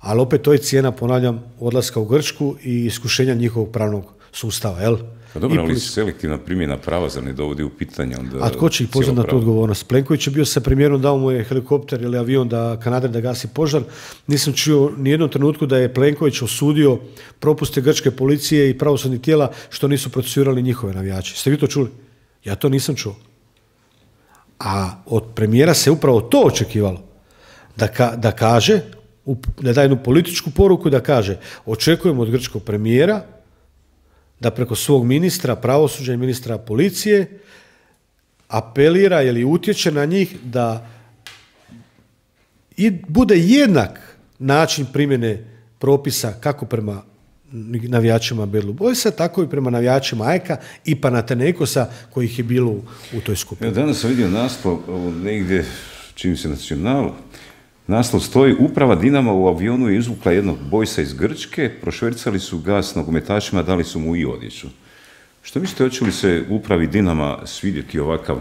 Speaker 2: Ali opet to je cijena, ponavljam, odlaska u Grčku i iskušenja njihovog pravnog sustava, jel? Pa dobro, ali
Speaker 1: selektivna primjena prava za ne dovodi u pitanje A tko će ih poznati na tu
Speaker 2: odgovornost? Plenković je bio sa premijerom, dao mu je helikopter ili avion da Kanadar da gasi požar. Nisam čuo ni jednom trenutku da je Plenković osudio propuste grčke policije i pravosudnih tijela što nisu procesirali njihove navijače. Ste vi to čuli? Ja to nisam čuo. A od premijera se upravo to očekivalo. Da, da kaže, da da jednu političku poruku, da kaže očekujemo od grčkog premijera da preko svog ministra pravosuđa i ministra policije apelira ili utječe na njih da i bude jednak način primjene propisa kako prema navijačima Bedlu Boysa, tako i prema navijačima Ajka i Panatenekosa kojih je bilo u toj skupini. danas
Speaker 1: sam vidio naslov negdje čim se nacionalno Naslov stoji, uprava Dinama u avionu je izvukla jednog bojsa iz Grčke, prošvercali su ga s nogometašima, dali su mu i odjeću. Što mislite, hoće li se upravi Dinama svidjeti ovakav,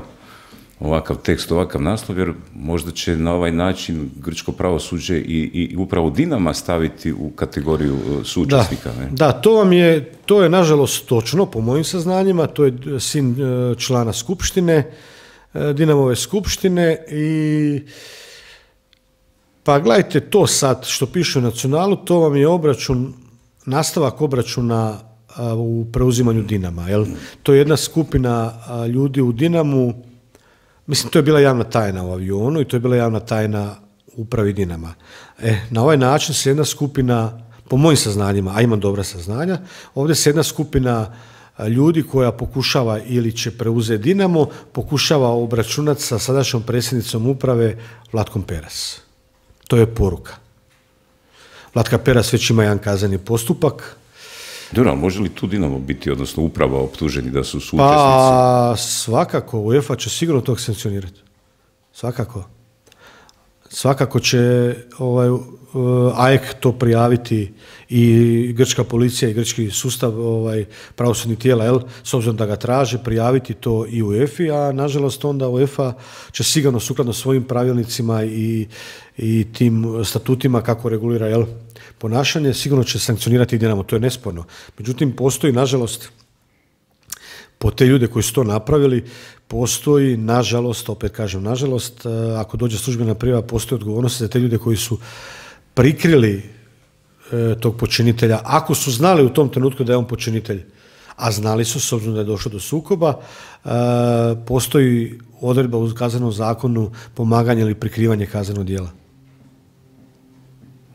Speaker 1: ovakav tekst, ovakav naslov, jer možda će na ovaj način grčko pravosuđe i, i upravo Dinama staviti u kategoriju e, sučesnika. Da,
Speaker 2: da, to vam je, to je nažalost točno, po mojim saznanjima, to je sin e, člana Skupštine, e, Dinamove Skupštine i pa gledajte to sad što piše u nacionalu, to vam je obračun, nastavak obračuna u preuzimanju Dinama. Jel? To je jedna skupina ljudi u Dinamu, mislim to je bila javna tajna u avionu i to je bila javna tajna upravi Dinama. E, na ovaj način se jedna skupina, po mojim saznanjima, a imam dobra saznanja, ovdje se jedna skupina ljudi koja pokušava ili će preuzeti Dinamo, pokušava obračunati sa sadašnjom predsjednicom uprave Vlatkom Peras. To je poruka. Latka Peras već ima jedan
Speaker 1: kazani postupak. Dobro, može li tu Dinamo biti, odnosno uprava optuženi da su pa, sučesnici?
Speaker 2: Pa svakako, UEFA će sigurno tog sankcionirati. Svakako. Svakako će ovaj, AEK to prijaviti i grčka policija i grčki sustav ovaj, pravosudnih tijela, jel, s obzirom da ga traže, prijaviti to i UEFA, a nažalost onda UEFA će sigurno sukladno svojim pravilnicima i, i tim statutima kako regulira jel, ponašanje, sigurno će sankcionirati Dinamo, to je nesporno. Međutim, postoji nažalost po te ljude koji su to napravili postoji, nažalost, opet kažem nažalost, e, ako dođe službena prijava postoji odgovornost za te ljude koji su prikrili e, tog počinitelja, ako su znali u tom trenutku da je on počinitelj, a znali su, s obzirom da je došlo do sukoba, e, postoji odredba u kaznenom zakonu pomaganje ili prikrivanje kaznenog dijela.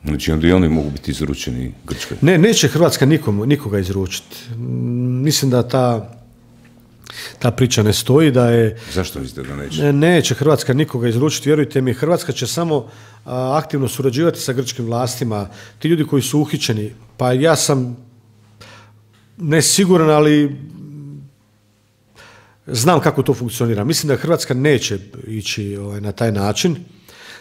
Speaker 1: Znači onda i oni mogu biti izručeni Grčkoj? Ne,
Speaker 2: neće Hrvatska nikoga izručiti. Mislim da ta ta priča ne stoji, da je...
Speaker 1: Zašto mislite da neće? Ne,
Speaker 2: neće Hrvatska nikoga izručiti, vjerujte mi, Hrvatska će samo aktivno surađivati sa grčkim vlastima. Ti ljudi koji su uhićeni, pa ja sam ne siguran, ali znam kako to funkcionira. Mislim da Hrvatska neće ići ovaj, na taj način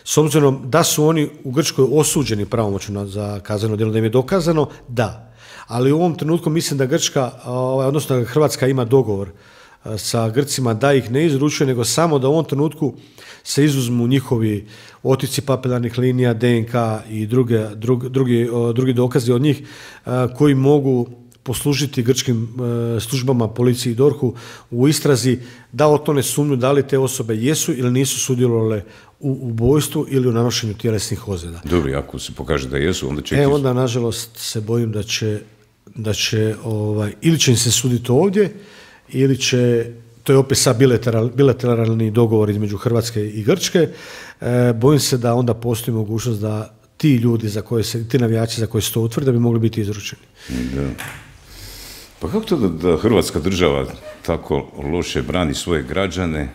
Speaker 2: s obzirom da su oni u Grčkoj osuđeni pravomoćno za kazneno djelo, da im je dokazano, da. Ali u ovom trenutku mislim da Grčka, ovaj, odnosno Hrvatska ima dogovor sa Grcima da ih ne izručuje, nego samo da u ovom trenutku se izuzmu njihovi otici papilarnih linija, DNK i druge, drugi, drugi dokazi od njih koji mogu poslužiti grčkim e, službama, policiji i Dorhu u istrazi da otone sumnju da li te osobe jesu ili nisu sudjelovale u ubojstvu ili u nanošenju tjelesnih ozljeda.
Speaker 1: Dobro, ako se pokaže da jesu, onda će... E, onda,
Speaker 2: nažalost, se bojim da će, da će ovaj, ili će im se suditi ovdje, ili će to je opet sad bilateral, bilateralni dogovor između Hrvatske i Grčke, e, bojim se da onda postoji mogućnost da ti ljudi za koje se, ti navijači za koje se to utvrde da bi mogli
Speaker 1: biti izručeni. Da. Pa kako to da, da Hrvatska država tako loše brani svoje građane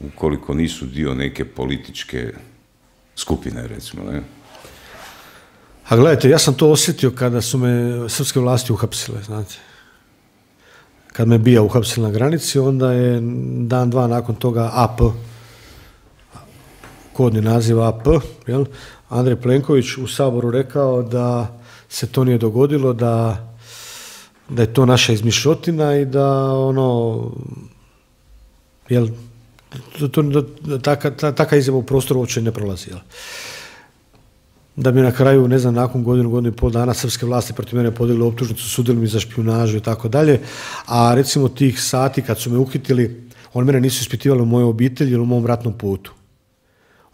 Speaker 1: ukoliko nisu dio neke političke skupine, recimo, ne?
Speaker 2: A gledajte, ja sam to osjetio kada su me srpske vlasti uhapsile, znate kad me bija uhapsila na granici, onda je dan, dva nakon toga AP, kodni naziv AP, jel? Andrej Plenković u Saboru rekao da se to nije dogodilo, da, da je to naša izmišljotina i da ono, jel, to, to, taka, taka izjava u prostoru uopće ne prolazi. Jel? da mi na kraju, ne znam, nakon godinu, godinu i pol dana srpske vlasti protiv mene podigli optužnicu, sudili mi za špionažu i tako dalje. A recimo tih sati kad su me uhitili, oni mene nisu ispitivali u mojoj obitelji ili u mom ratnom putu.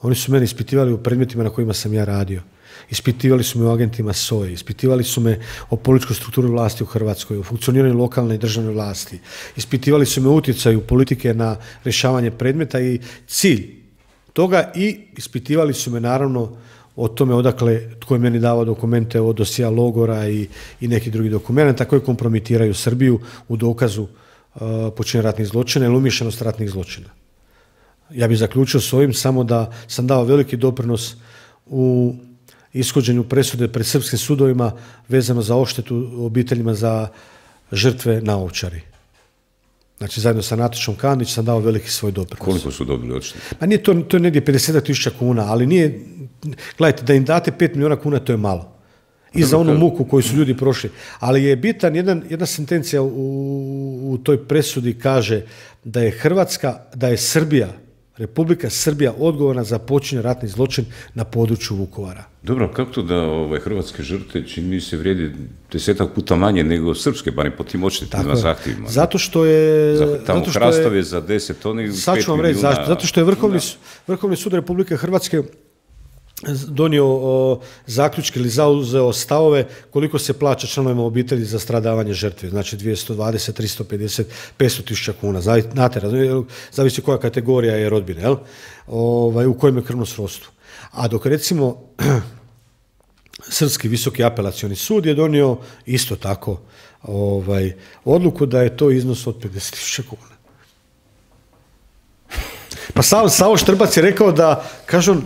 Speaker 2: Oni su mene ispitivali u predmetima na kojima sam ja radio. Ispitivali su me u agentima SOE, ispitivali su me o političkoj strukturi vlasti u Hrvatskoj, o funkcioniranju lokalne i državne vlasti. Ispitivali su me utjecaju politike na rješavanje predmeta i cilj toga i ispitivali su me naravno o tome odakle tko je meni davao dokumente od dosija logora i, i nekih drugih dokumenta koji kompromitiraju Srbiju u dokazu uh, počinja ratnih zločina ili umješanost ratnih zločina. Ja bih zaključio s ovim samo da sam dao veliki doprinos u ishođenju presude pred srpskim sudovima vezano za oštetu obiteljima za žrtve na ovčari. Znači, zajedno sa Natošom Kandić sam dao veliki svoj doprinos.
Speaker 1: Koliko su dobili odštete?
Speaker 2: Pa nije to, to je negdje 50 tisuća kuna, ali nije... Gledajte, da im date 5 milijuna kuna, to je malo. I za onu muku koju su ljudi prošli. Ali je bitan, jedna sentencija u, u toj presudi kaže da je Hrvatska, da je Srbija Republika Srbija odgovorna za počinje ratni zločin na području Vukovara.
Speaker 1: Dobro, kako to da ovaj, hrvatske žrtve čini se vrijedi desetak puta manje nego srpske, barem po tim očitima zahtjevima?
Speaker 2: Zato što je... tamo zato je, za deset, oni... Sad ću vam Zato što je Vrhovni sud Republike Hrvatske donio o, zaključke ili zauzeo stavove koliko se plaća članovima obitelji za stradavanje žrtve. Znači 220, 350, 500 tisuća kuna. Znate, zavisi koja kategorija je rodbina, jel? Ovaj, u kojem je krvno srostu. A dok recimo Srpski visoki apelacioni sud je donio isto tako ovaj, odluku da je to iznos od tisuća kuna. Pa sam Savo Štrbac je rekao da, kažem,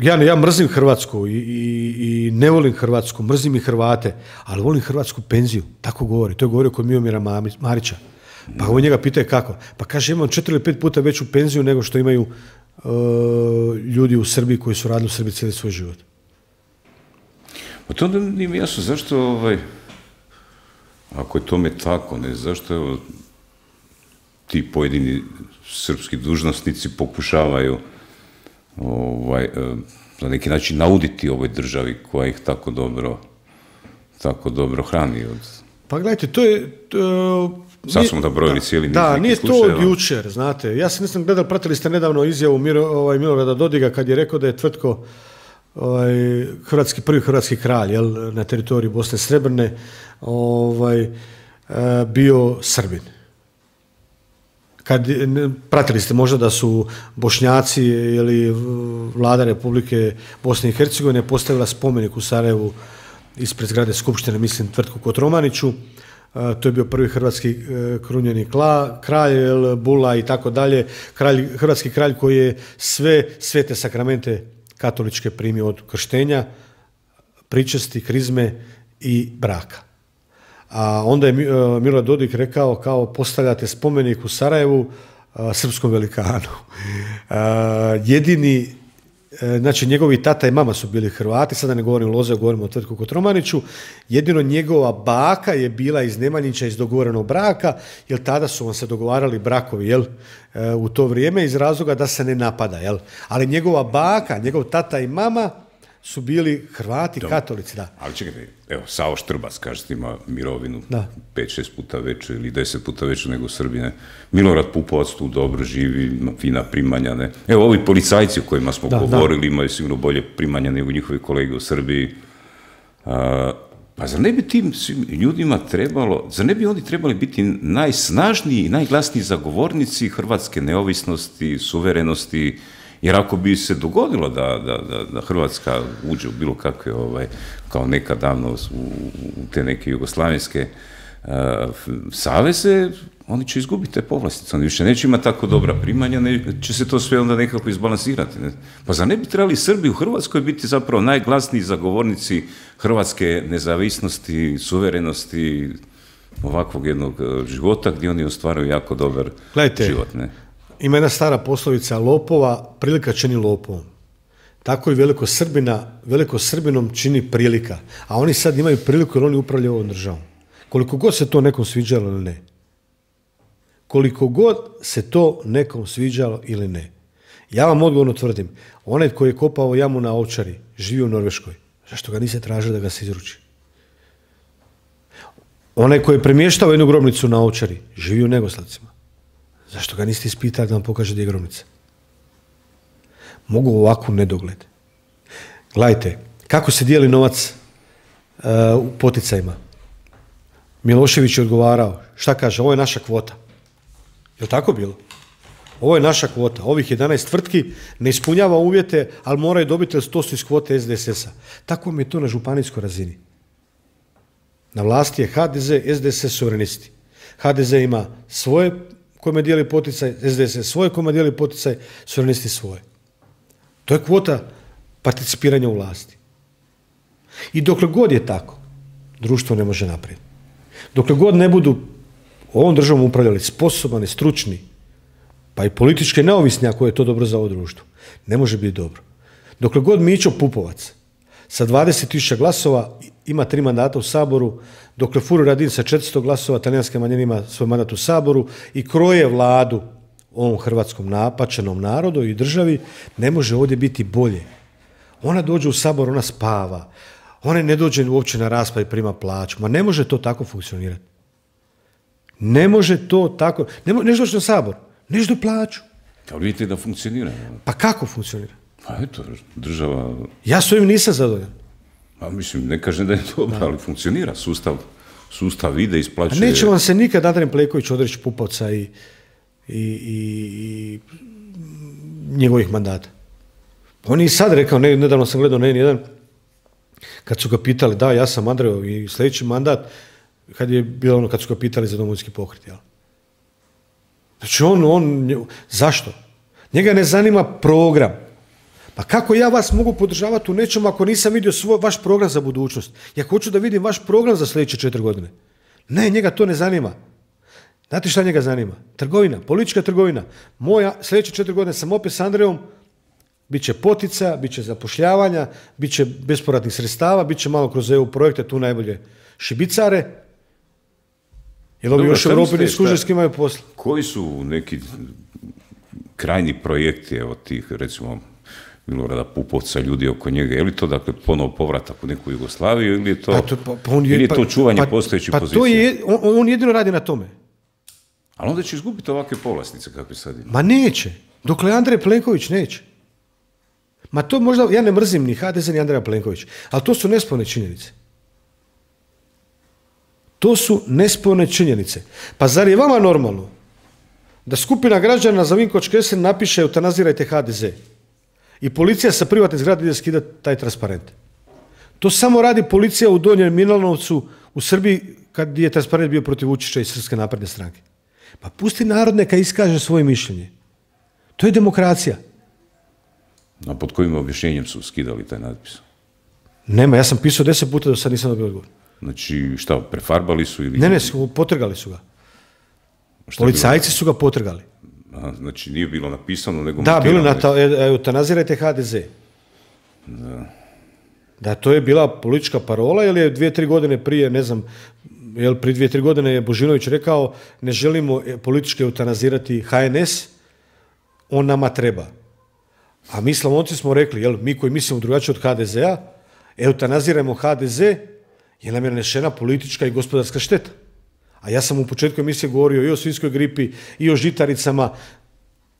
Speaker 2: ja, ja mrzim Hrvatsku i, i, i, ne volim Hrvatsku, mrzim i Hrvate, ali volim Hrvatsku penziju, tako govori. To je govorio kod Miomira Marića. Pa on njega pita kako. Pa kaže imam četiri ili pet puta veću penziju nego što imaju uh, ljudi u Srbiji koji su radili u Srbiji cijeli svoj život.
Speaker 1: Pa to onda nije mi jasno zašto ovaj, ako je tome tako, ne, zašto ti pojedini srpski dužnosnici pokušavaju ovaj, e, na neki način nauditi ovoj državi koja ih tako dobro, tako dobro hrani. Od...
Speaker 2: Pa gledajte, to je... To... E, Sad smo
Speaker 1: da, cijeli Da, nije to od
Speaker 2: jučer, znate. Ja se nisam gledal, pratili ste nedavno izjavu Miro, ovaj, Milorada Dodiga kad je rekao da je tvrtko ovaj, hrvatski, prvi hrvatski kralj jel, na teritoriju Bosne Srebrne ovaj, e, bio Srbin kad pratili ste možda da su Bošnjaci ili vlada Republike Bosne i Hercegovine postavila spomenik u Sarajevu ispred zgrade Skupštine, mislim tvrtku Kotromaniću. To je bio prvi hrvatski e, krunjeni kralj, Bula i tako dalje, hrvatski kralj koji je sve svete sakramente katoličke primio od krštenja, pričesti, krizme i braka. A onda je e, Milo Dodik rekao kao postavljate spomenik u Sarajevu e, srpskom velikanu. E, jedini znači njegovi tata i mama su bili Hrvati, sada ne govorim Loze, govorim o Tvrtku Kotromaniću, jedino njegova baka je bila iz Nemanjića iz dogovorenog braka, jer tada su vam se dogovarali brakovi, jel, u to vrijeme iz razloga da se ne napada, jel. Ali njegova baka, njegov tata i mama su bili Hrvati, katolici, da.
Speaker 1: Ali čekajte, evo, Sao Štrbac kažete, ima mirovinu 5-6 puta veću ili 10 puta veću nego Srbine. Milorad Pupovac tu dobro živi, ima fina primanja, ne? Evo, ovi policajci o kojima smo govorili imaju sigurno bolje primanja nego njihovi kolege u Srbiji. pa zar ne bi tim ljudima trebalo, zar ne bi oni trebali biti najsnažniji i najglasniji zagovornici hrvatske neovisnosti, suverenosti, jer ako bi se dogodilo da, da, da, da Hrvatska uđe u bilo kakve, ovaj, kao nekad davno u, te neke jugoslavenske eh, saveze, oni će izgubiti te povlastice, oni više neće imati tako dobra primanja, ne, će se to sve onda nekako izbalansirati. Ne? Pa za ne bi trebali Srbi u Hrvatskoj biti zapravo najglasniji zagovornici hrvatske nezavisnosti, suverenosti, ovakvog jednog eh, života gdje oni ostvaruju jako dobar Gledajte, život. Ne?
Speaker 2: Ima jedna stara poslovica, lopova prilika čini lopovom. Tako i veliko Srbina, veliko Srbinom čini prilika. A oni sad imaju priliku jer oni upravljaju ovom državom. Koliko god se to nekom sviđalo ili ne. Koliko god se to nekom sviđalo ili ne. Ja vam odgovorno tvrdim, onaj koji je kopao jamu na Ovčari, živi u Norveškoj. Zašto ga nise tražio da ga se izruči? Onaj koji je premještao jednu grobnicu na Ovčari, živi u Negoslavcima. Zašto ga niste ispitali da vam pokaže gdje je Mogu ovako nedogled. Gledajte, kako se dijeli novac e, u poticajima? Milošević je odgovarao, šta kaže, ovo je naša kvota. Je li tako bilo? Ovo je naša kvota. Ovih 11 tvrtki ne ispunjava uvjete, ali moraju dobiti, jer to su iz kvote SDSS-a. Tako mi je to na županijskoj razini. Na vlasti je HDZ, SDSS suverenisti. HDZ ima svoje kome dijeli poticaj, SDS svoje, kome dijeli poticaj, suverenisti svoje. To je kvota participiranja u vlasti. I dokle god je tako, društvo ne može naprijed. Dokle god ne budu ovom državom upravljali sposobani, stručni, pa i politički neovisni ako je to dobro za ovo društvo, ne može biti dobro. Dokle god Mićo Pupovac sa 20.000 glasova ima tri mandata u Saboru, dokle Furu Radin sa 400 glasova, talijanske manjine ima svoj mandat u Saboru i kroje vladu ovom hrvatskom napačenom narodu i državi, ne može ovdje biti bolje. Ona dođe u Sabor, ona spava. Ona ne dođe uopće na raspad i prima plaću. Ma ne može to tako funkcionirati. Ne može to tako. Ne, može doći na Sabor, neš do plaću.
Speaker 1: Ali vidite da funkcionira.
Speaker 2: Pa kako funkcionira? Pa eto,
Speaker 1: država... Ja s ovim nisam zadovoljan. Pa mislim, ne kažem da je dobro, ali funkcionira sustav. Sustav ide, isplaćuje... A neće vam se
Speaker 2: nikad Andrej Pleković odreći Pupovca i, njegovih mandata. On je i sad rekao, nedavno sam gledao na n kad su ga pitali, da, ja sam Andreo i sljedeći mandat, kad je bilo ono kad su ga pitali za domovinski pokret, jel? Znači on, on, zašto? Njega ne zanima program. Pa kako ja vas mogu podržavati u nečemu ako nisam vidio svoj, vaš program za budućnost? Ja hoću da vidim vaš program za sljedeće četiri godine. Ne, njega to ne zanima. Znate šta njega zanima? Trgovina, politička trgovina. Moja sljedeće četiri godine sam opet s Andrejom, bit će potica, bit će zapošljavanja, bit će bespovratnih sredstava, bit će malo kroz EU projekte, tu najbolje šibicare. Jer ovi još u i
Speaker 1: imaju posla. Koji su neki krajnji projekti evo tih recimo Milorada Pupovca, ljudi oko njega, je li to dakle ponovo povratak u neku Jugoslaviju ili je to, pa to, pa, pa on je, to pa- čuvanje pa- postojećih pozicija? To
Speaker 2: on, on jedino radi na tome.
Speaker 1: Ali onda će izgubiti ovakve povlasnice kakve sad ima.
Speaker 2: Ma neće. Dokle Andrej Plenković neće. Ma to možda, ja ne mrzim ni HDZ ni Andreja Plenković, ali to su nesporne činjenice. To su nesporne činjenice. Pa zar je vama normalno da skupina građana za Vinkoč Kesen napiše eutanazirajte HDZ? I policija sa privatne zgrade ide skida taj transparent. To samo radi policija u Donjem Milanovcu u Srbiji kad je transparent bio protiv Vučića i Srpske napredne stranke. Pa pusti narod neka iskaže svoje mišljenje. To je demokracija.
Speaker 1: A pod kojim objašnjenjem su skidali taj natpis?
Speaker 2: Nema, ja sam pisao deset puta do sad nisam dobio odgovor.
Speaker 1: Znači, šta, prefarbali su ili... Ne, ne,
Speaker 2: potrgali su ga. Policajci su ga potrgali
Speaker 1: znači nije bilo napisano, nego... Da, bilo na
Speaker 2: e, eutanazirajte HDZ. Da. Da, to je bila politička parola, jer je dvije, tri godine prije, ne znam, jel prije dvije, tri godine je Božinović rekao ne želimo e, politički eutanazirati HNS, on nama treba. A mi slavonci smo rekli, jel, mi koji mislimo drugačije od HDZ-a, eutanazirajmo HDZ, jer nam je nešena politička i gospodarska šteta. A ja sam u početku emisije govorio i o svinskoj gripi, i o žitaricama.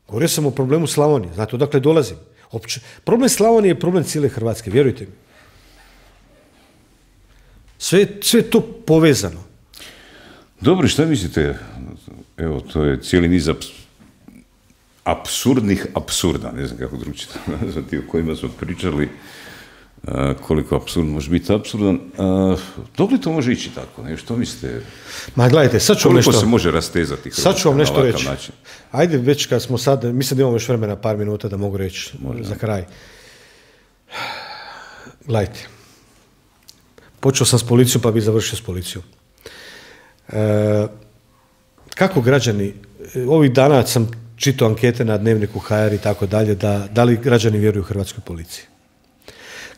Speaker 2: Govorio sam o problemu Slavonije. Znate, odakle dolazim. Opće, problem Slavonije je problem cijele Hrvatske, vjerujte mi.
Speaker 1: Sve, sve je to povezano. Dobro, što mislite? Evo, to je cijeli niz apsurdnih absurdnih absurda, ne znam kako drugčito nazvati, o kojima smo pričali. Eh, koliko apsurd može biti apsurdan. Eh, dok li to može ići tako? Ne? Što mislite? Ma gledajte, sad ću vam nešto... se može rastezati Hrvatska sad ću vam nešto reći.
Speaker 2: Ajde, već kad smo sad, mislim da imamo još vremena par minuta da mogu reći za kraj. Gledajte, počeo sam s policijom pa bi završio s policijom. Eh, kako građani, ovih dana sam čitao ankete na dnevniku HR i tako dalje, da, da li građani vjeruju Hrvatskoj policiji?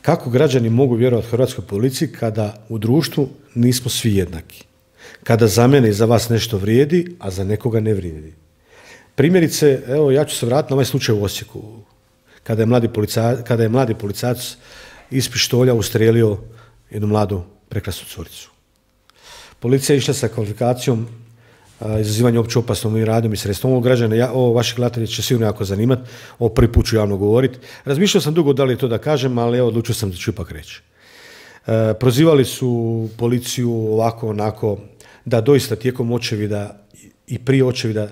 Speaker 2: Kako građani mogu vjerovati hrvatskoj policiji kada u društvu nismo svi jednaki? Kada za mene i za vas nešto vrijedi, a za nekoga ne vrijedi. Primjerice, evo ja ću se vratiti na ovaj slučaj u Osijeku, kada je mladi, policaj, policajac iz pištolja ustrijelio jednu mladu prekrasnu curicu. Policija je išla sa kvalifikacijom izazivanje opće opasnom i radom i sredstvom. Ovo građane, ja, ovo vaše gledatelje će sigurno jako zanimati. o prvi put ću javno govoriti. Razmišljao sam dugo da li je to da kažem, ali evo, odlučio sam da ću ipak reći. E, prozivali su policiju ovako, onako, da doista tijekom očevida i prije očevida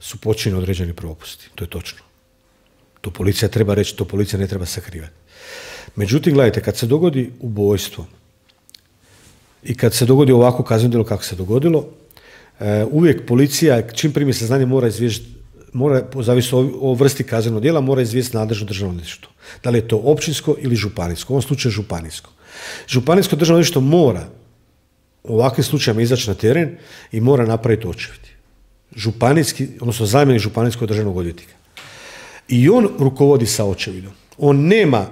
Speaker 2: su počinjeni određeni propusti. To je točno. To policija treba reći, to policija ne treba sakrivati. Međutim, gledajte, kad se dogodi ubojstvo i kad se dogodi ovako kazneno kako se dogodilo, E, uvijek policija, čim primi saznanje, mora izvijestiti mora, zavisno o vrsti kaznenog djela, mora izvijestiti nadležno državno odvjetništvo. Da li je to općinsko ili županijsko? U ovom slučaju županijsko. Županijsko državno odvjetništvo mora u ovakvim slučajevima izaći na teren i mora napraviti očevid. Županijski, odnosno zamjenik županijskog državnog odvjetnika. I on rukovodi sa očevidom. On nema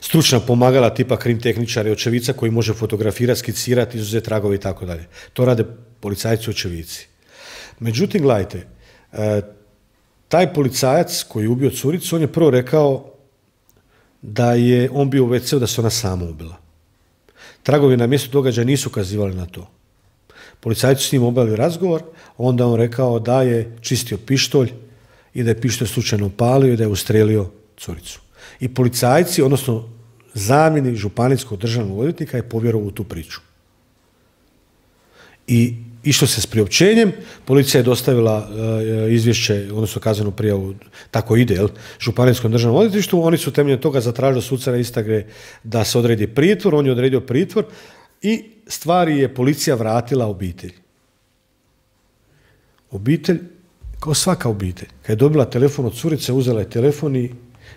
Speaker 2: stručna pomagala tipa krim i očevica koji može fotografirati, skicirati, izuzeti tragove i tako dalje. To rade policajci očevici. Međutim, gledajte, e, taj policajac koji je ubio curicu, on je prvo rekao da je on bio u wc da se ona sama ubila. Tragovi na mjestu događaja nisu ukazivali na to. Policajci s njim obavili razgovor, onda on rekao da je čistio pištolj i da je pištolj slučajno upalio i da je ustrelio curicu. I policajci, odnosno zamjeni županijskog državnog odvjetnika je povjerovao u tu priču. I Išlo se s priopćenjem, policija je dostavila e, izvješće, odnosno kaznenu prijavu, tako ide, jel, Županijskom državnom odvjetništvu, oni su temeljem toga zatražili suca na Istagre da se odredi pritvor, on je odredio pritvor i stvari je policija vratila obitelj. Obitelj, kao svaka obitelj, kad je dobila telefon od curice, uzela je telefon i,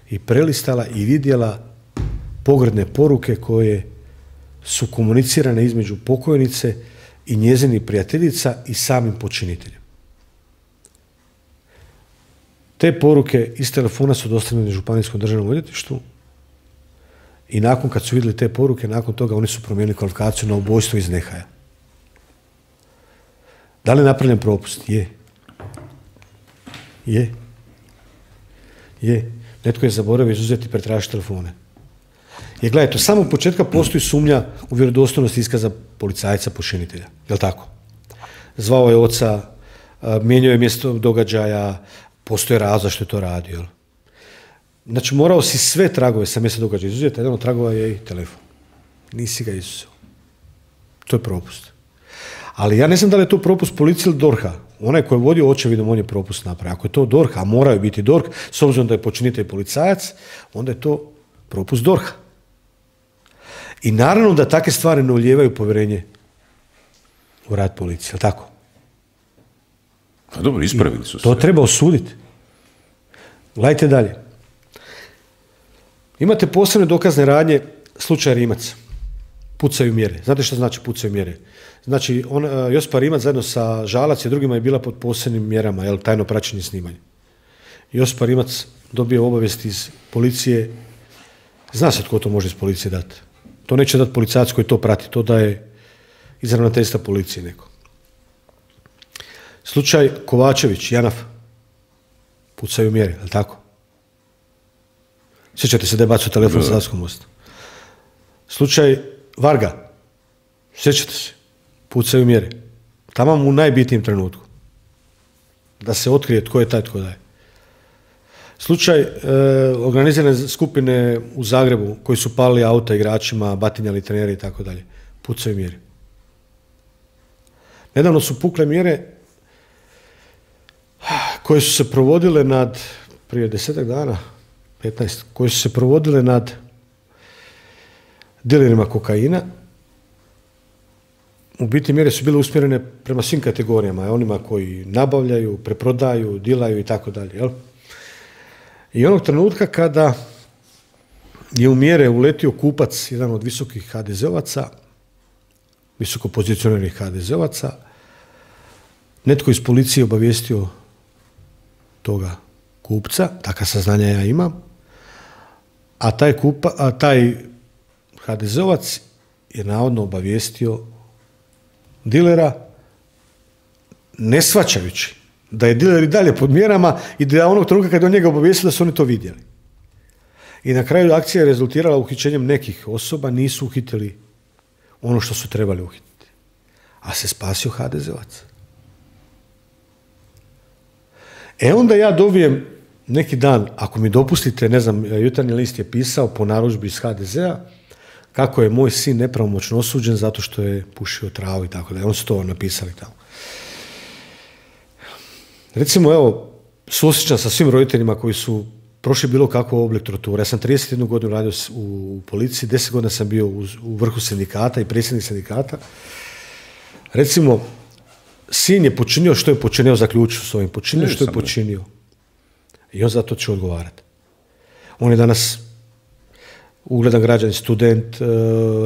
Speaker 2: i prelistala i vidjela pogredne poruke koje su komunicirane između pokojnice i njezinih prijateljica i samim počiniteljem. Te poruke iz telefona su dostavljene Županijskom državnom odvjetništvu i nakon kad su vidjeli te poruke, nakon toga oni su promijenili kvalifikaciju na ubojstvo iz nehaja. Da li je napravljen propust? Je. Je. Je. Netko je zaboravio izuzeti pretražiti telefone. Jer gledajte, samo od početka postoji sumnja u vjerodostojnost iskaza policajca počinitelja. Jel tako? Zvao je oca, mijenjao je mjesto događaja, postoje razlog što je to radio. Znači, morao si sve tragove sa mjesta događaja izuzeti, jedan od tragova je i telefon. Nisi ga izuzeo. To je propust. Ali ja ne znam da li je to propust policije ili dorha. Onaj koji je vodio očevidom, on je propust napravio. Ako je to dorha, a moraju biti DORH, s obzirom da je počinitelj policajac, onda je to propust dorha. I naravno da takve stvari ne uljevaju povjerenje u rad policije, jel tako?
Speaker 1: Pa dobro, ispravili su se. To treba osuditi.
Speaker 2: Gledajte dalje. Imate posebne dokazne radnje slučaj Rimac. Pucaju mjere. Znate što znači pucaju mjere? Znači, on, e, Jospa Rimac zajedno sa Žalac i drugima je bila pod posebnim mjerama, jel, tajno praćenje snimanje. Jospa Rimac dobio obavijest iz policije. Zna se tko to može iz policije dati. To neće dati policajac koji to prati, to daje iz ravnateljstva policije neko. Slučaj Kovačević, Janaf, pucaju mjere, je li tako? Sjećate se da je bacio telefon za sa Savskom mostu. Slučaj Varga, sjećate se, pucaju mjere. Tamo u najbitnijem trenutku. Da se otkrije tko je taj tko daje. Slučaj e, organizirane skupine u Zagrebu koji su pali auta igračima, batinjali treneri i tako dalje. Pucaju mjere. Nedavno su pukle mjere ah, koje su se provodile nad prije desetak dana, 15, koje su se provodile nad dilerima kokaina. U biti mjere su bile usmjerene prema svim kategorijama, onima koji nabavljaju, preprodaju, dilaju i tako dalje, jel? I onog trenutka kada je u mjere uletio kupac, jedan od visokih HDZ-ovaca, visoko pozicioniranih HDZ-ovaca, netko iz policije obavijestio toga kupca, takva saznanja ja imam, a taj, kupa, a taj HDZ-ovac je navodno obavijestio dilera ne shvaćajući da je diler dalje pod mjerama i da je onog trenutka kada je njega obavijestio da su oni to vidjeli. I na kraju akcija je rezultirala uhićenjem nekih osoba, nisu uhitili ono što su trebali uhititi. A se spasio HDZ-ovac. E onda ja dobijem neki dan, ako mi dopustite, ne znam, Jutarnji list je pisao po narudžbi iz HDZ-a, kako je moj sin nepravomoćno osuđen zato što je pušio travu i tako da. On su to napisali tamo. Recimo, evo, suosjećam sa svim roditeljima koji su prošli bilo kakav oblik torture. Ja sam 31 godinu radio u policiji, 10 godina sam bio u vrhu sindikata i predsjednik sindikata. Recimo, sin je počinio što je počinio, zaključio s ovim, počinio što je počinio. I on zato će odgovarati. On je danas ugledan građan, student, eh,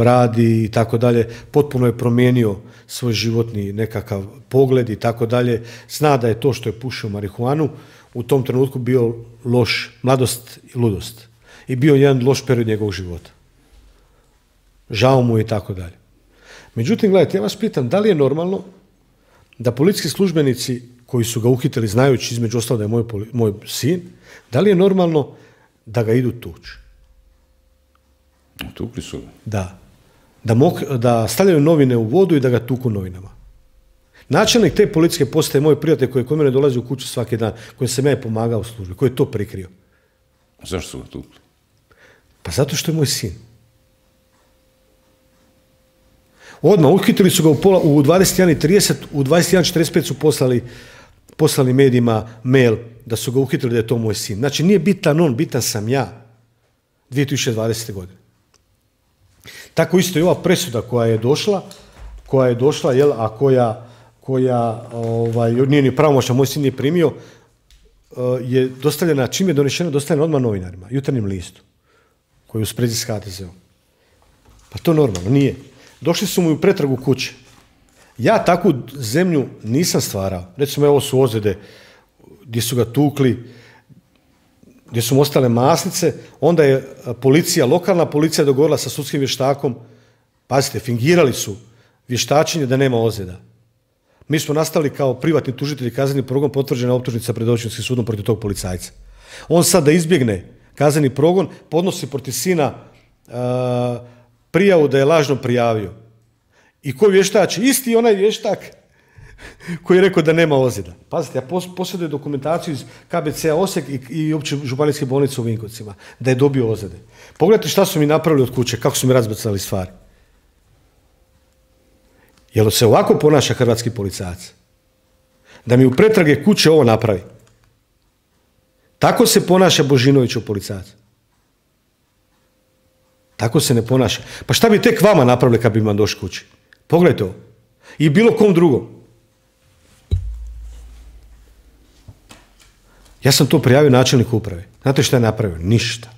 Speaker 2: radi i tako dalje. Potpuno je promijenio svoj životni nekakav pogled i tako dalje, zna da je to što je pušio marihuanu u tom trenutku bio loš, mladost i ludost. I bio jedan loš period njegovog života. Žao mu je i tako dalje. Međutim, gledajte, ja vas pitam, da li je normalno da policijski službenici koji su ga uhitili znajući između ostalo da je moj, sin, da li je normalno da ga idu tuč? Tu su Da da, mok, da stavljaju novine u vodu i da ga tuku novinama. Načelnik te policijske postaje, moj prijatelj koji je kod mene dolazi u kuću svaki dan, koji sam ja pomagao u službi, koji je to prikrio.
Speaker 1: Zašto su ga tukli?
Speaker 2: Pa zato što je moj sin. Odmah, uhitili su ga u, pola, u 21.30, u 21.45 su poslali, poslali medijima mail da su ga uhitili da je to moj sin. Znači nije bitan on, bitan sam ja 2020. godine. Tako isto i ova presuda koja je došla, koja je došla, jel, a koja, koja ovaj, nije ni pravomoćna, moj sin je primio, eh, je dostavljena, čim je donešena, dostavljena odmah novinarima, jutarnjem listu, koji je u sprezi s Pa to normalno, nije. Došli su mu u pretragu kuće. Ja takvu zemlju nisam stvarao. Recimo, evo su ozljede gdje su ga tukli, gdje su mu ostale masnice, onda je e, policija, lokalna policija dogovorila sa sudskim vještakom, pazite, fingirali su vještačenje da nema ozljeda. Mi smo nastali kao privatni tužitelji kazneni progon potvrđena optužnica pred općinskim sudom protiv tog policajca. On sad da izbjegne kazneni progon, podnosi protiv sina e, prijavu da je lažno prijavio. I ko vještači? Isti onaj vještak koji je rekao da nema ozljeda. Pazite, ja posjedujem dokumentaciju iz KBC Osijek i, i opće županijske bolnice u Vinkovcima, da je dobio ozljede. Pogledajte šta su mi napravili od kuće, kako su mi razbacali stvari. Jel se ovako ponaša hrvatski policajac? Da mi u pretrage kuće ovo napravi. Tako se ponaša Božinoviću policajac. Tako se ne ponaša. Pa šta bi tek vama napravili kad bi vam došli kući? Pogledajte ovo. I bilo kom drugom. Ja sam to prijavio načelniku uprave. Znate što je napravio? Ništa.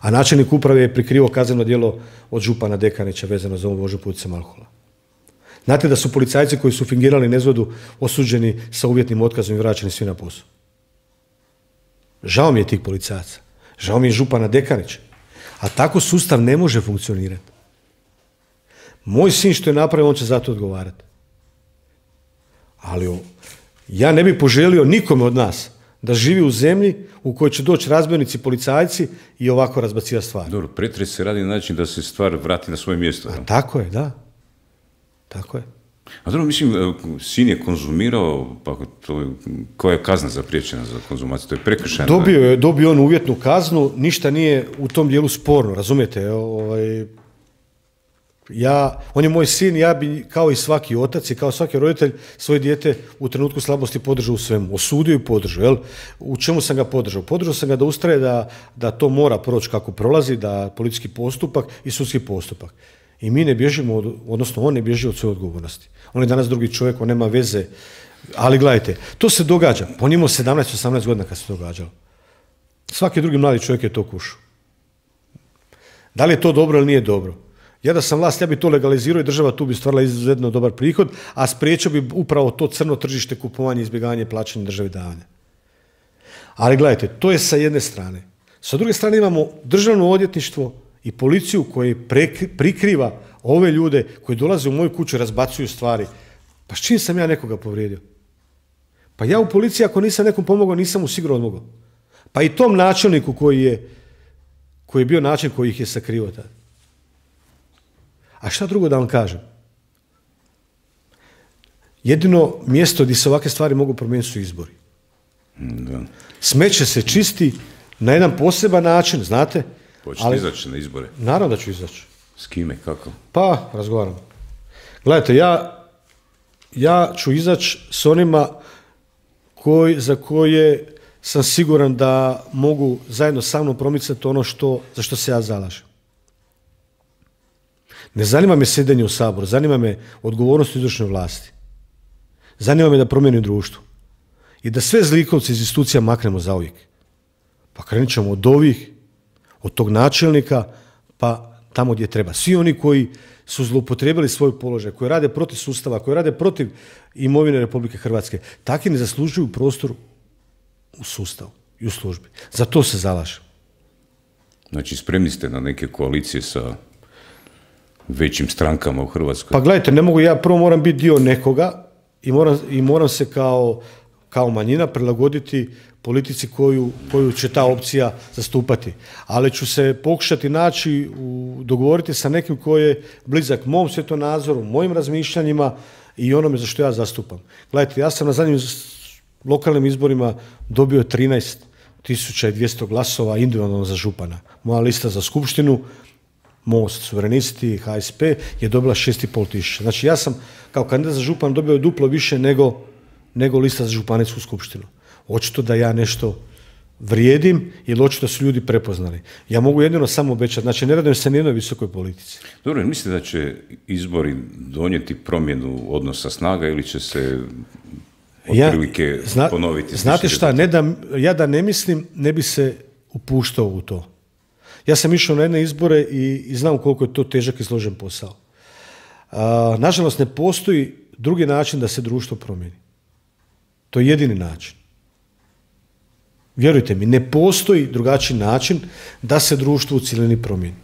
Speaker 2: A načelnik uprave je prikrivo kazneno djelo od župana Dekanića vezano za ovu vožu putice alkohola. Znate da su policajci koji su fingirali nezvodu osuđeni sa uvjetnim otkazom i vraćeni svi na posao. Žao mi je tih policajaca. Žao mi je župana Dekanića. A tako sustav ne može funkcionirati. Moj sin što je napravio, on će za to odgovarati. Ali o ja ne bi poželio nikome od nas da živi u zemlji u kojoj će doći razbojnici, policajci i ovako razbacija stvari.
Speaker 1: Dobro, pretres se radi na način da se stvar vrati na svoje mjesto. A
Speaker 2: tako je, da. Tako je.
Speaker 1: A dobro, mislim, e, sin je konzumirao, pa to koja je kazna zapriječena za konzumaciju, to je prekršajna. Dobio je,
Speaker 2: dobio on uvjetnu kaznu, ništa nije u tom dijelu sporno, razumijete, e, ovaj, ja, on je moj sin, ja bi kao i svaki otac i kao svaki roditelj svoje dijete u trenutku slabosti podržao u svemu, osudio i podržao. Jel? U čemu sam ga podržao? Podržao sam ga da ustraje da, da to mora proći kako prolazi, da politički postupak i sudski postupak. I mi ne bježimo, odnosno on ne bježi od svoje odgovornosti. On je danas drugi čovjek, on nema veze. Ali gledajte, to se događa. On imao 17-18 godina kad se događalo. Svaki drugi mladi čovjek je to kušao. Da li je to dobro ili nije dobro? Ja da sam vlast, ja bi to legalizirao i država tu bi stvarala izuzetno dobar prihod, a spriječio bi upravo to crno tržište kupovanje, izbjeganje, plaćanja države davanja. Ali gledajte, to je sa jedne strane. Sa druge strane imamo državno odjetništvo i policiju koji prikriva ove ljude koji dolaze u moju kuću i razbacuju stvari. Pa s čim sam ja nekoga povrijedio? Pa ja u policiji ako nisam nekom pomogao, nisam mu sigurno odmogao. Pa i tom načelniku koji je, koji je bio način koji ih je sakrivao tada. A šta drugo da vam kažem? Jedino mjesto gdje se ovakve stvari mogu promijeniti su izbori. Smeće se čisti na jedan poseban način, znate?
Speaker 1: Pa hoćete izaći na izbore? Naravno da ću izaći. S kime, kako?
Speaker 2: Pa, razgovaram. Gledajte, ja, ja ću izaći s onima koji, za koje sam siguran da mogu zajedno sa mnom promicati ono što, za što se ja zalažem. Ne zanima me sjedenje u saboru, zanima me odgovornost izvršnoj vlasti. Zanima me da promijenim društvo. I da sve zlikovce iz institucija maknemo zauvijek. Pa krenut ćemo od ovih, od tog načelnika, pa tamo gdje treba. Svi oni koji su zloupotrijebili svoj položaj, koji rade protiv sustava, koji rade protiv imovine Republike Hrvatske, takvi ne zaslužuju prostor u sustavu i u službi.
Speaker 1: Za to se zalažem. Znači, spremni ste na neke koalicije sa većim strankama u Hrvatskoj?
Speaker 2: Pa gledajte, ne mogu, ja prvo moram biti dio nekoga i moram, i moram se kao, kao manjina prilagoditi politici koju, koju će ta opcija zastupati. Ali ću se pokušati naći, u, dogovoriti sa nekim koji je blizak mom svjetonazoru, mojim razmišljanjima i onome za što ja zastupam. Gledajte, ja sam na zadnjim lokalnim izborima dobio 13 tisuća glasova individualno za župana. Moja lista za skupštinu Most, Suverenisti, HSP je dobila 6,5 tisuća. Znači ja sam kao kandidat za župan dobio duplo više nego, nego lista za županijsku skupštinu. Očito da ja nešto vrijedim jer očito su ljudi prepoznali. Ja mogu jedino samo obećati, znači ne radim se ni jednoj visokoj politici.
Speaker 1: Dobro, mislite da će izbori donijeti promjenu odnosa snaga ili će se otprilike ja, ponoviti? Znate šta, ne
Speaker 2: da, ja da ne mislim, ne bi se upuštao u to. Ja sam išao na jedne izbore i, znam koliko je to težak i složen posao. nažalost, ne postoji drugi način da se društvo promijeni. To je jedini način. Vjerujte mi, ne postoji drugačiji način da se društvo u cjelini promijeni.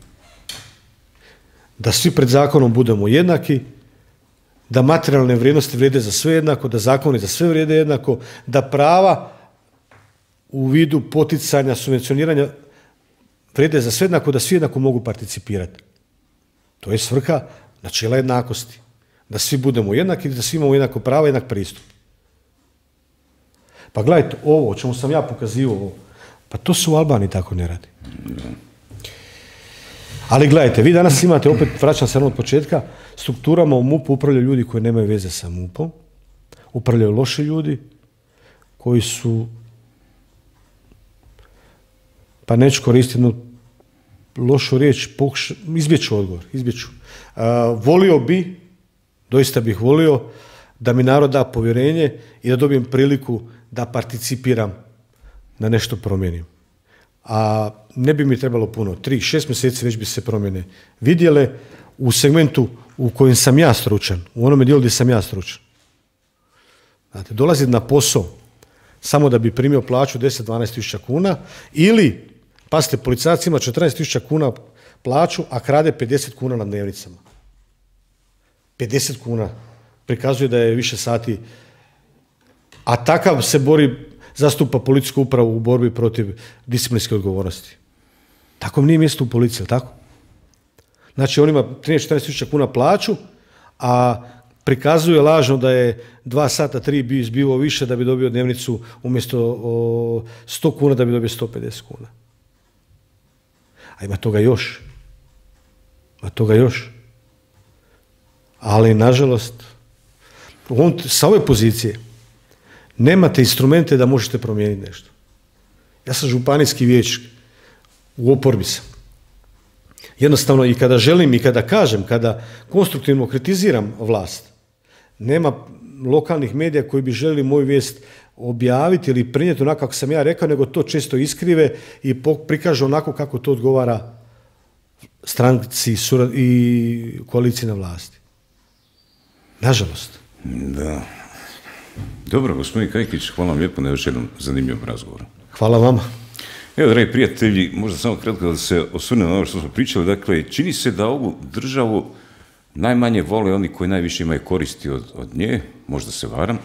Speaker 2: Da svi pred zakonom budemo jednaki, da materijalne vrijednosti vrijede za sve jednako, da zakoni za sve vrijede jednako, da prava u vidu poticanja, subvencioniranja vrede za sve jednako, da svi jednako mogu participirati. To je svrha načela jednakosti. Da svi budemo jednaki, da svi imamo jednako prava, jednak pristup. Pa gledajte, ovo o čemu sam ja pokazivao, pa to se u Albaniji tako ne radi. Ali gledajte, vi danas imate, opet vraćam se ono od početka, strukturama u MUP-u upravljaju ljudi koji nemaju veze sa MUP-om, upravljaju loši ljudi, koji su pa neću koristiti jednu lošu riječ, izbjeću odgovor, izbjeću. volio bi, doista bih volio, da mi narod da povjerenje i da dobijem priliku da participiram, da nešto promijenim. A ne bi mi trebalo puno, tri, šest mjeseci već bi se promjene vidjele u segmentu u kojem sam ja stručan, u onome dijelu gdje sam ja stručan. Znate, dolazi na posao samo da bi primio plaću 10-12 tisuća kuna ili Pazite, ima 14.000 kuna plaću, a krade 50 kuna na dnevnicama. 50 kuna. Prikazuje da je više sati. A takav se bori, zastupa policijsku upravu u borbi protiv disciplinske odgovornosti. Tako nije mjesto u policiji, tako? Znači, on ima 13.000 14 kuna plaću, a prikazuje lažno da je dva sata, tri bi izbivao više da bi dobio dnevnicu umjesto 100 kuna da bi dobio 150 kuna. A ima toga još. Ima toga još. Ali, nažalost, on, sa ove pozicije nemate instrumente da možete promijeniti nešto. Ja sam županijski vijećnik. U oporbi sam. Jednostavno, i kada želim i kada kažem, kada konstruktivno kritiziram vlast, nema lokalnih medija koji bi željeli moju vijest objaviti ili prinijeti onako kako sam ja rekao, nego to često iskrive i prikaže onako kako to odgovara stranci i koaliciji na vlasti.
Speaker 1: Nažalost. Da. Dobro, gospodin Kajkić, hvala vam lijepo na još jednom zanimljivom razgovoru. Hvala vama. Evo, dragi prijatelji, možda samo kratko da se osvrnem na ono što smo pričali. Dakle, čini se da ovu državu najmanje vole oni koji najviše imaju koristi od, od nje, možda se varam,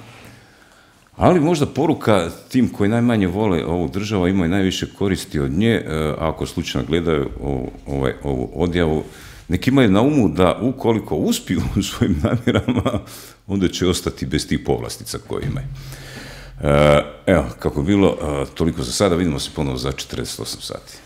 Speaker 1: ali možda poruka tim koji najmanje vole ovu državu imaju najviše koristi od nje, e, ako slučajno gledaju ovaj, ovu, odjavu, nek imaju na umu da ukoliko uspiju u svojim namjerama, onda će ostati bez tih povlastica koje imaju. E, evo, kako bilo, e, toliko za sada, vidimo se ponovo za 48 sati.